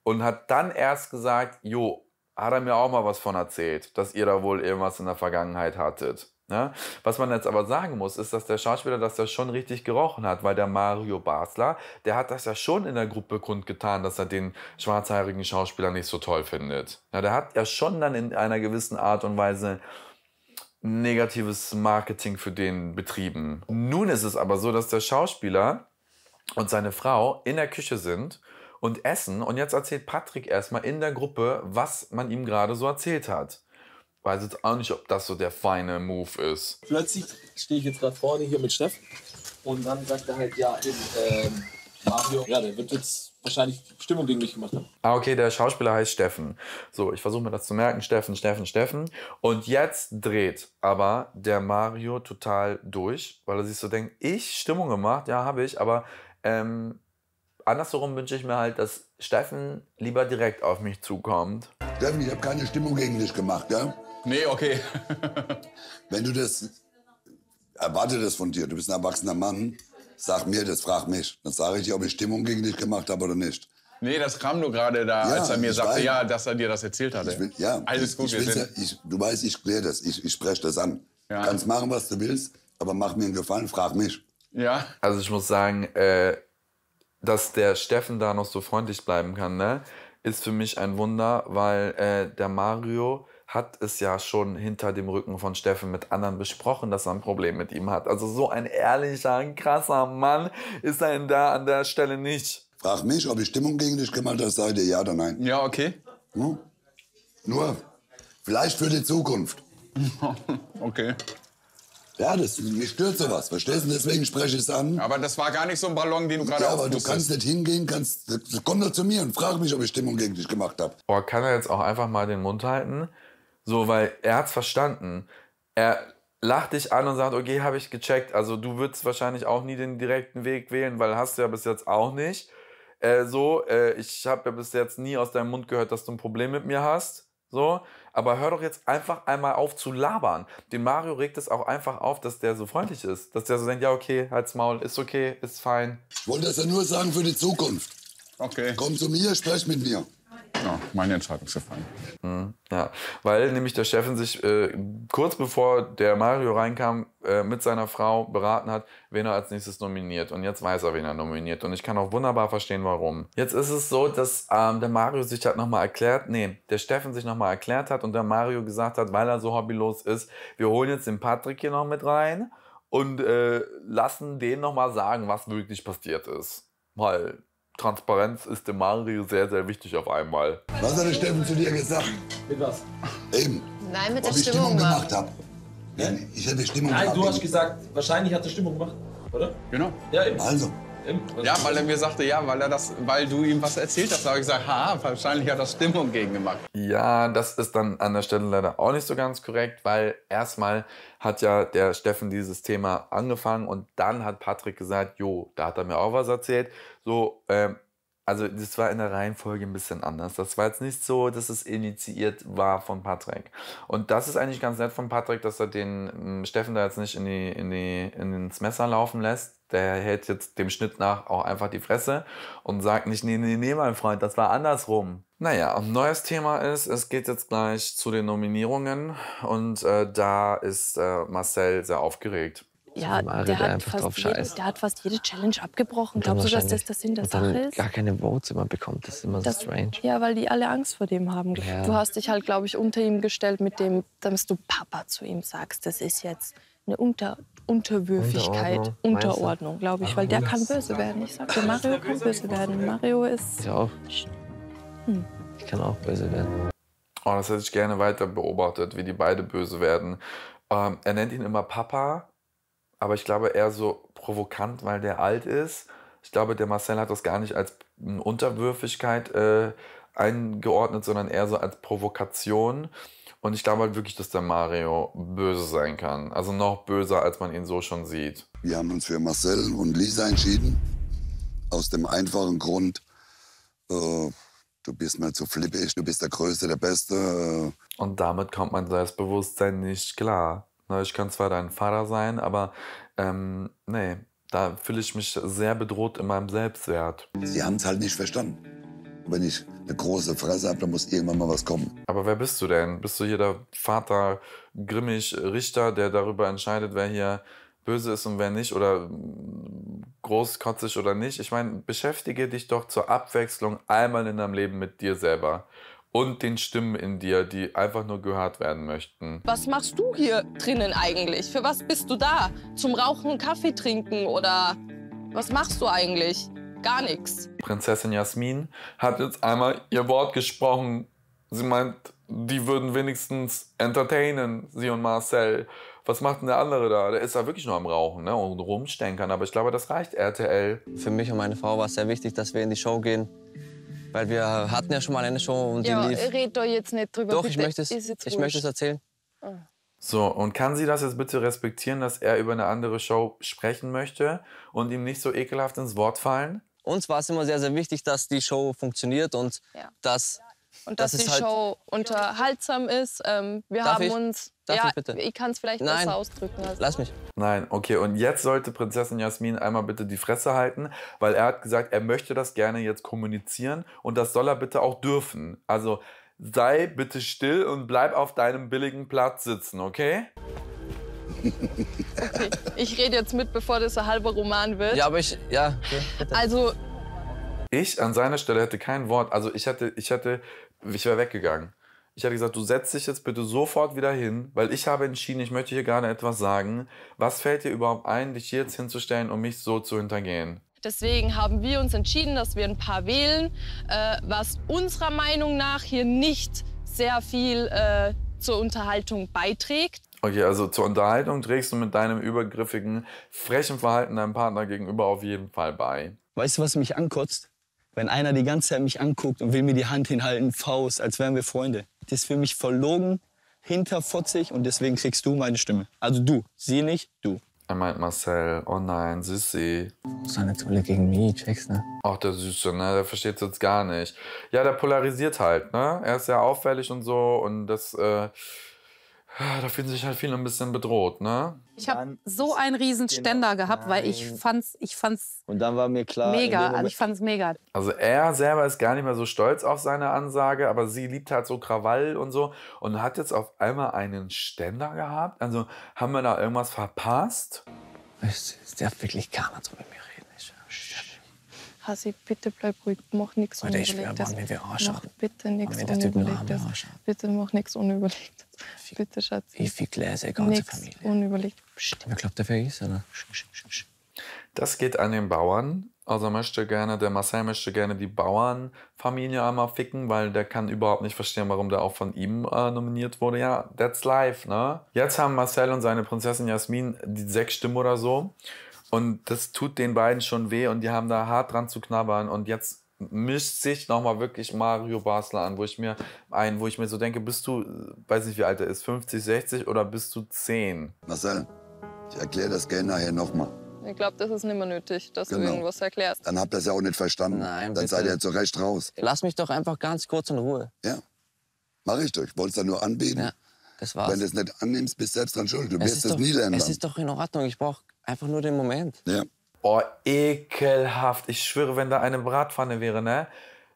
und hat dann erst gesagt, jo, hat er mir auch mal was von erzählt, dass ihr da wohl irgendwas in der Vergangenheit hattet. Ja, ne? was man jetzt aber sagen muss, ist, dass der Schauspieler das ja schon richtig gerochen hat, weil der Mario Basler, der hat das ja schon in der Gruppe kundgetan, dass er den schwarzhaarigen Schauspieler nicht so toll findet. Ja, der hat ja schon dann in einer gewissen Art und Weise negatives Marketing für den betrieben. Nun ist es aber so, dass der Schauspieler und seine Frau in der Küche sind und essen und jetzt erzählt Patrick erstmal in der Gruppe, was man ihm gerade so erzählt hat weiß jetzt auch nicht, ob das so der feine Move ist. Plötzlich stehe ich jetzt gerade vorne hier mit Steff und dann sagt er halt, ja, eben, ähm, Mario, ja, der wird jetzt wahrscheinlich Stimmung gegen mich gemacht haben. Ah, okay, der Schauspieler heißt Steffen. So, ich versuche mir das zu merken. Steffen, Steffen, Steffen. Und jetzt dreht aber der Mario total durch, weil er sich so denkt, ich Stimmung gemacht, ja, habe ich, aber ähm, andersherum wünsche ich mir halt, dass Steffen lieber direkt auf mich zukommt. Steffen, ich habe keine Stimmung gegen dich gemacht, ja? Nee, okay. [LAUGHS] Wenn du das erwarte das von dir, du bist ein erwachsener Mann, sag mir das, frag mich. Dann sage ich dir, ob ich Stimmung gegen dich gemacht habe oder nicht. Nee, das kam nur gerade da, ja, als er mir sagte, weiß, ja, dass er dir das erzählt hatte. Will, ja, Alles gut, ich, ich ja, ich, Du weißt, ich kläre das, ich, ich spreche das an. Ja. Kannst machen, was du willst, aber mach mir einen Gefallen, frag mich. Ja. Also ich muss sagen, äh, dass der Steffen da noch so freundlich bleiben kann, ne, ist für mich ein Wunder, weil äh, der Mario hat es ja schon hinter dem Rücken von Steffen mit anderen besprochen, dass er ein Problem mit ihm hat. Also so ein ehrlicher, ein krasser Mann ist er da an der Stelle nicht. Frag mich, ob ich Stimmung gegen dich gemacht habe, sage dir ja oder nein. Ja, okay. Hm? Nur, vielleicht für die Zukunft. [LAUGHS] okay. Ja, das, mich stört sowas, verstehst du? Deswegen spreche ich es an. Aber das war gar nicht so ein Ballon, den du gerade Ja, aber du kannst nicht hingehen, kannst, komm doch zu mir und frag mich, ob ich Stimmung gegen dich gemacht habe. Boah, kann er jetzt auch einfach mal den Mund halten? So, weil er es verstanden. Er lacht dich an und sagt, okay, habe ich gecheckt. Also du würdest wahrscheinlich auch nie den direkten Weg wählen, weil hast du ja bis jetzt auch nicht. Äh, so, äh, ich habe ja bis jetzt nie aus deinem Mund gehört, dass du ein Problem mit mir hast. So, aber hör doch jetzt einfach einmal auf zu labern. Den Mario regt es auch einfach auf, dass der so freundlich ist. Dass der so denkt, ja, okay, halt's Maul, ist okay, ist fein. Ich wollte das ja nur sagen für die Zukunft. Okay. Komm zu mir, sprech mit mir ja, meine Entscheidung ist gefallen. Mhm. Ja, weil nämlich der Steffen sich äh, kurz bevor der Mario reinkam, äh, mit seiner Frau beraten hat, wen er als nächstes nominiert. Und jetzt weiß er, wen er nominiert. Und ich kann auch wunderbar verstehen, warum. Jetzt ist es so, dass ähm, der Mario sich hat nochmal erklärt, nee, der Steffen sich nochmal erklärt hat und der Mario gesagt hat, weil er so hobbylos ist, wir holen jetzt den Patrick hier noch mit rein und äh, lassen den nochmal sagen, was wirklich passiert ist. Weil Transparenz ist dem Mario sehr, sehr wichtig auf einmal. Was hat der Steffen zu dir gesagt? Mit was? Eben. Nein, mit der ich Stimmung, Stimmung gemacht habe. Ich hätte Stimmung Nein, gemacht. Nein, du hast gesagt, wahrscheinlich hat er Stimmung gemacht, oder? Genau. Ja, eben. Also. Ja, weil er mir sagte, ja, weil, er das, weil du ihm was erzählt hast. Da habe ich gesagt, ha, wahrscheinlich hat er Stimmung gegen gemacht. Ja, das ist dann an der Stelle leider auch nicht so ganz korrekt, weil erstmal hat ja der Steffen dieses Thema angefangen und dann hat Patrick gesagt, jo, da hat er mir auch was erzählt. So, ähm, also das war in der Reihenfolge ein bisschen anders. Das war jetzt nicht so, dass es initiiert war von Patrick. Und das ist eigentlich ganz nett von Patrick, dass er den ähm, Steffen da jetzt nicht in die, in die, ins Messer laufen lässt der hält jetzt dem Schnitt nach auch einfach die Fresse und sagt nicht, nee, nee, nee, mein Freund, das war andersrum. Naja, und neues Thema ist, es geht jetzt gleich zu den Nominierungen und äh, da ist äh, Marcel sehr aufgeregt. Ja, der, hat fast jede, der hat fast jede Challenge abgebrochen. Glaubst du, dass das der Sinn der Sache ist? gar keine Votes immer bekommt, das ist immer das, so strange. Ja, weil die alle Angst vor dem haben. Ja. Du hast dich halt, glaube ich, unter ihm gestellt mit dem, dass du Papa zu ihm sagst. Das ist jetzt eine unter, Unterwürfigkeit, Unterordnung, Unterordnung glaube ich, Ach, weil der kann böse werden. Ich sagte, Mario kann böse werden. Mario ist. Ich auch. Hm. Ich kann auch böse werden. Oh, das hätte ich gerne weiter beobachtet, wie die beide böse werden. Ähm, er nennt ihn immer Papa, aber ich glaube eher so provokant, weil der alt ist. Ich glaube, der Marcel hat das gar nicht als Unterwürfigkeit äh, eingeordnet, sondern eher so als Provokation. Und ich glaube halt wirklich, dass der Mario böse sein kann. Also noch böser, als man ihn so schon sieht. Wir haben uns für Marcel und Lisa entschieden. Aus dem einfachen Grund, äh, du bist mal zu flippig, du bist der Größte, der Beste. Äh. Und damit kommt mein Selbstbewusstsein nicht klar. Ich kann zwar dein Vater sein, aber ähm, nee, da fühle ich mich sehr bedroht in meinem Selbstwert. Sie haben es halt nicht verstanden wenn ich eine große Fresse habe, dann muss irgendwann mal was kommen. Aber wer bist du denn? Bist du hier der Vater, grimmig Richter, der darüber entscheidet, wer hier böse ist und wer nicht oder hm, großkotzig oder nicht. Ich meine, beschäftige dich doch zur Abwechslung einmal in deinem Leben mit dir selber und den Stimmen in dir, die einfach nur gehört werden möchten. Was machst du hier drinnen eigentlich? Für was bist du da? Zum Rauchen, Kaffee trinken oder was machst du eigentlich? Gar nichts. Prinzessin Jasmin hat jetzt einmal ihr Wort gesprochen. Sie meint, die würden wenigstens entertainen, sie und Marcel. Was macht denn der andere da? Der ist da wirklich nur am Rauchen ne? und rumstänkern. Aber ich glaube, das reicht RTL. Für mich und meine Frau war es sehr wichtig, dass wir in die Show gehen. Weil wir hatten ja schon mal eine Show und ja, die lief. red doch jetzt nicht drüber. Doch, bitte. ich möchte es, erzählen. Ah. So, und kann sie das jetzt bitte respektieren, dass er über eine andere Show sprechen möchte und ihm nicht so ekelhaft ins Wort fallen? uns war es immer sehr, sehr wichtig, dass die Show funktioniert und ja. dass. Und dass das die halt Show unterhaltsam ist. Ähm, wir Darf haben ich? uns. Darf ja, ich bitte? Ich kann es vielleicht Nein. besser ausdrücken. Also. Lass mich. Nein, okay. Und jetzt sollte Prinzessin Jasmin einmal bitte die Fresse halten, weil er hat gesagt, er möchte das gerne jetzt kommunizieren und das soll er bitte auch dürfen. Also sei bitte still und bleib auf deinem billigen Platz sitzen, okay? [LAUGHS] Okay, ich rede jetzt mit, bevor das ein halber Roman wird. Ja, aber ich, ja. Okay, also. Ich an seiner Stelle hätte kein Wort. Also ich hätte, ich hätte, ich wäre weggegangen. Ich hätte gesagt, du setzt dich jetzt bitte sofort wieder hin, weil ich habe entschieden, ich möchte hier gerne etwas sagen. Was fällt dir überhaupt ein, dich hier jetzt hinzustellen, um mich so zu hintergehen? Deswegen haben wir uns entschieden, dass wir ein paar wählen, äh, was unserer Meinung nach hier nicht sehr viel äh, zur Unterhaltung beiträgt. Okay, also zur Unterhaltung trägst du mit deinem übergriffigen, frechen Verhalten deinem Partner gegenüber auf jeden Fall bei. Weißt du, was mich ankotzt? Wenn einer die ganze Zeit mich anguckt und will mir die Hand hinhalten, Faust, als wären wir Freunde. Das ist für mich verlogen, hinterfotzig und deswegen kriegst du meine Stimme. Also du, sie nicht, du. Er meint Marcel. Oh nein, Sissi. Seine Tolle gegen mich, checkst, ne? Ach, der Süße, ne? Der es jetzt gar nicht. Ja, der polarisiert halt, ne? Er ist ja auffällig und so und das, äh, da fühlen sich halt viele ein bisschen bedroht, ne? Ich habe so einen riesen genau Ständer genau, gehabt, weil ich fand's, ich fand's Und dann war mir klar, mega, also ich fand's mega. Also er selber ist gar nicht mehr so stolz auf seine Ansage, aber sie liebt halt so Krawall und so und hat jetzt auf einmal einen Ständer gehabt. Also haben wir da irgendwas verpasst? Es darf wirklich keiner zu mir. Hasi, bitte bleib ruhig, mach nichts Alter, ich Unüberlegtes. Schwör, Mann, wenn wir mach bitte nichts wenn der typ Unüberlegtes. Bitte mach nichts Unüberlegtes. Wie, bitte, Schatz. Wie viel Gläser, ganze nichts Familie. Unüberlegt. Psst. Wer glaubt, der wer ist, oder? Das geht an den Bauern. Also möchte gerne, der Marcel möchte gerne die Bauernfamilie einmal ficken, weil der kann überhaupt nicht verstehen, warum der auch von ihm äh, nominiert wurde. Ja, that's life, ne? Jetzt haben Marcel und seine Prinzessin Jasmin die sechs Stimmen oder so. Und das tut den beiden schon weh und die haben da hart dran zu knabbern. Und jetzt mischt sich nochmal wirklich Mario Basler an, wo ich mir ein, wo ich mir so denke, bist du, weiß nicht wie alt er ist, 50, 60 oder bist du 10? Marcel, ich erkläre das gerne nachher nochmal. Ich glaube, das ist nicht mehr nötig, dass genau. du irgendwas erklärst. Dann habt ihr es ja auch nicht verstanden. Nein, Dann bitte. seid ihr zu Recht raus. Lass mich doch einfach ganz kurz in Ruhe. Ja, mache ich doch. Ich wollte es da nur anbieten. Ja, das war's. Wenn du es nicht annimmst, bist du selbst dran schuld. Du es wirst es nie lernen. Es ist doch in Ordnung. Ich brauche Einfach nur den Moment. Ja. Boah, ekelhaft. Ich schwöre, wenn da eine Bratpfanne wäre, ne?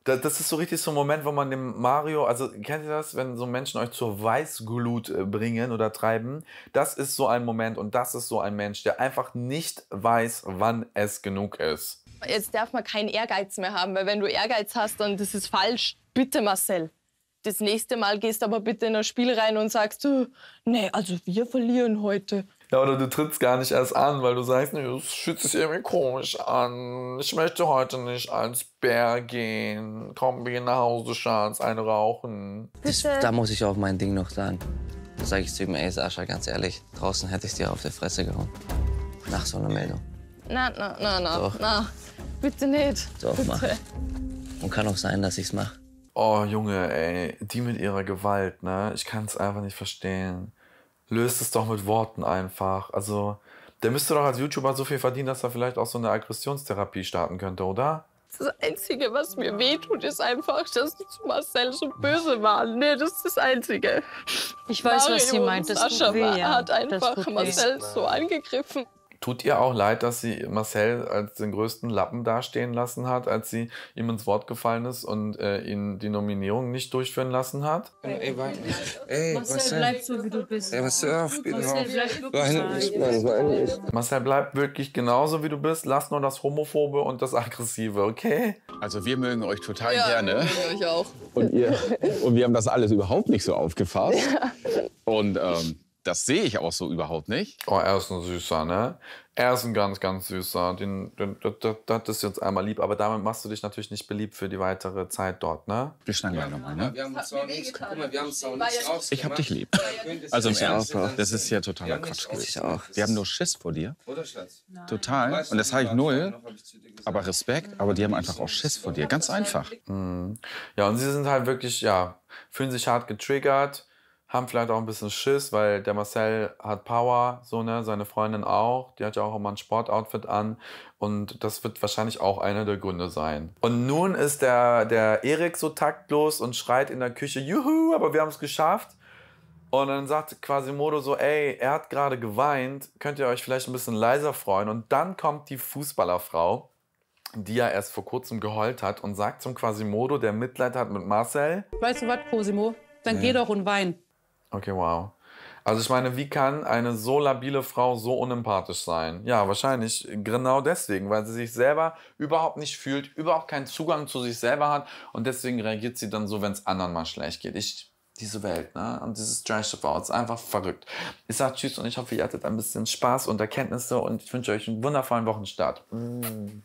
Das, ist so richtig so ein Moment, wo man dem Mario, also kennt ihr das, wenn so Menschen euch zur Weißglut äh, bringen oder treiben? Das ist so ein Moment und das ist so ein Mensch, der einfach nicht weiß, wann es genug ist. Jetzt darf man keinen Ehrgeiz mehr haben, weil wenn du Ehrgeiz hast, dann das ist falsch. Bitte, Marcel das nächste Mal gehst aber bitte in ein Spiel rein und sagst, oh, nee, also wir verlieren heute. Ja, oder du trittst gar nicht erst an, weil du sagst, nee, das fühlt sich irgendwie komisch an. Ich möchte heute nicht als Bär gehen. Komm, wir gehen nach Hause, Schatz, eine rauchen. Das, da muss ich auch mein Ding noch sagen. Da sage ich zu ihm, ey Sascha, ganz ehrlich, draußen hätte ich dir auf der Fresse gehauen. Nach so einer Meldung. Na, na, na, na, na. Bitte nicht. Doch, Bitte. mach. Und kann auch sein, dass ich's mach. Oh, Junge, ey, die mit ihrer Gewalt, ne? Ich kann's einfach nicht verstehen löst es doch mit Worten einfach. Also, der müsste doch als YouTuber so viel verdienen, dass er vielleicht auch so eine Aggressionstherapie starten könnte, oder? Das Einzige, was mir wehtut, ist einfach, dass du zu Marcel so böse waren. Nee, das ist das Einzige. Ich weiß, Mario was sie meint. Das Sascha weh, ja. hat einfach Marcel so angegriffen. Tut ihr auch leid, dass sie Marcel als den größten Lappen dastehen lassen hat, als sie ihm ins Wort gefallen ist und äh, ihn die Nominierung nicht durchführen lassen hat? Äh, ey, war, ey Marcel, Marcel, bleib so, wie du bist. Ey, was auf, bitte Marcel, bleib wirklich Marcel, bleib wirklich genauso, wie du bist. Lass nur das Homophobe und das Aggressive, okay? Also wir mögen euch total ja, gerne. Mögen euch auch. Und, ihr, und wir haben das alles überhaupt nicht so aufgefasst. [LAUGHS] Ja. Und ähm, das sehe ich auch so überhaupt nicht. Oh, er ist ein Süßer, ne? Er ist ein ganz, ganz Süßer. Den, den, den, das ist uns einmal lieb. Aber damit machst du dich natürlich nicht beliebt für die weitere Zeit dort, ne? Wir schneiden gleich nochmal, ne? Wir haben uns auch Ich hab dich lieb. Also im Ernst, das ist ja totaler Quatsch gewesen. Auch. Wir haben nur Schiss vor dir. Oder, Schatz? Total. Und das habe ich null. Aber Respekt. Aber die haben einfach auch Schiss vor dir. Ganz halt einfach. Mhm. Ja, und sie sind halt wirklich, ja, fühlen sich hart getriggert haben vielleicht auch ein bisschen Schiss, weil der Marcel hat Power, so ne, seine Freundin auch, die hat ja auch immer ein Sportoutfit an und das wird wahrscheinlich auch einer der Gründe sein. Und nun ist der, der Erik so taktlos und schreit in der Küche, juhu, aber wir haben es geschafft. Und dann sagt Quasimodo so, ey, er hat gerade geweint, könnt ihr euch vielleicht ein bisschen leiser freuen. Und dann kommt die Fußballerfrau, die ja erst vor kurzem geheult hat und sagt zum Quasimodo, der Mitleid hat mit Marcel. Weißt du was, Cosimo? Dann ja. geh doch und wein. Okay, wow. Also ich meine, wie kann eine so labile Frau so unempathisch sein? Ja, wahrscheinlich genau deswegen, weil sie sich selber überhaupt nicht fühlt, überhaupt keinen Zugang zu sich selber hat und deswegen reagiert sie dann so, wenn es anderen mal schlecht geht. Ich, diese Welt, ne? Und dieses trash out ist einfach verrückt. Ich sage Tschüss und ich hoffe, ihr hattet ein bisschen Spaß und Erkenntnisse und ich wünsche euch einen wundervollen Wochenstart. Mm.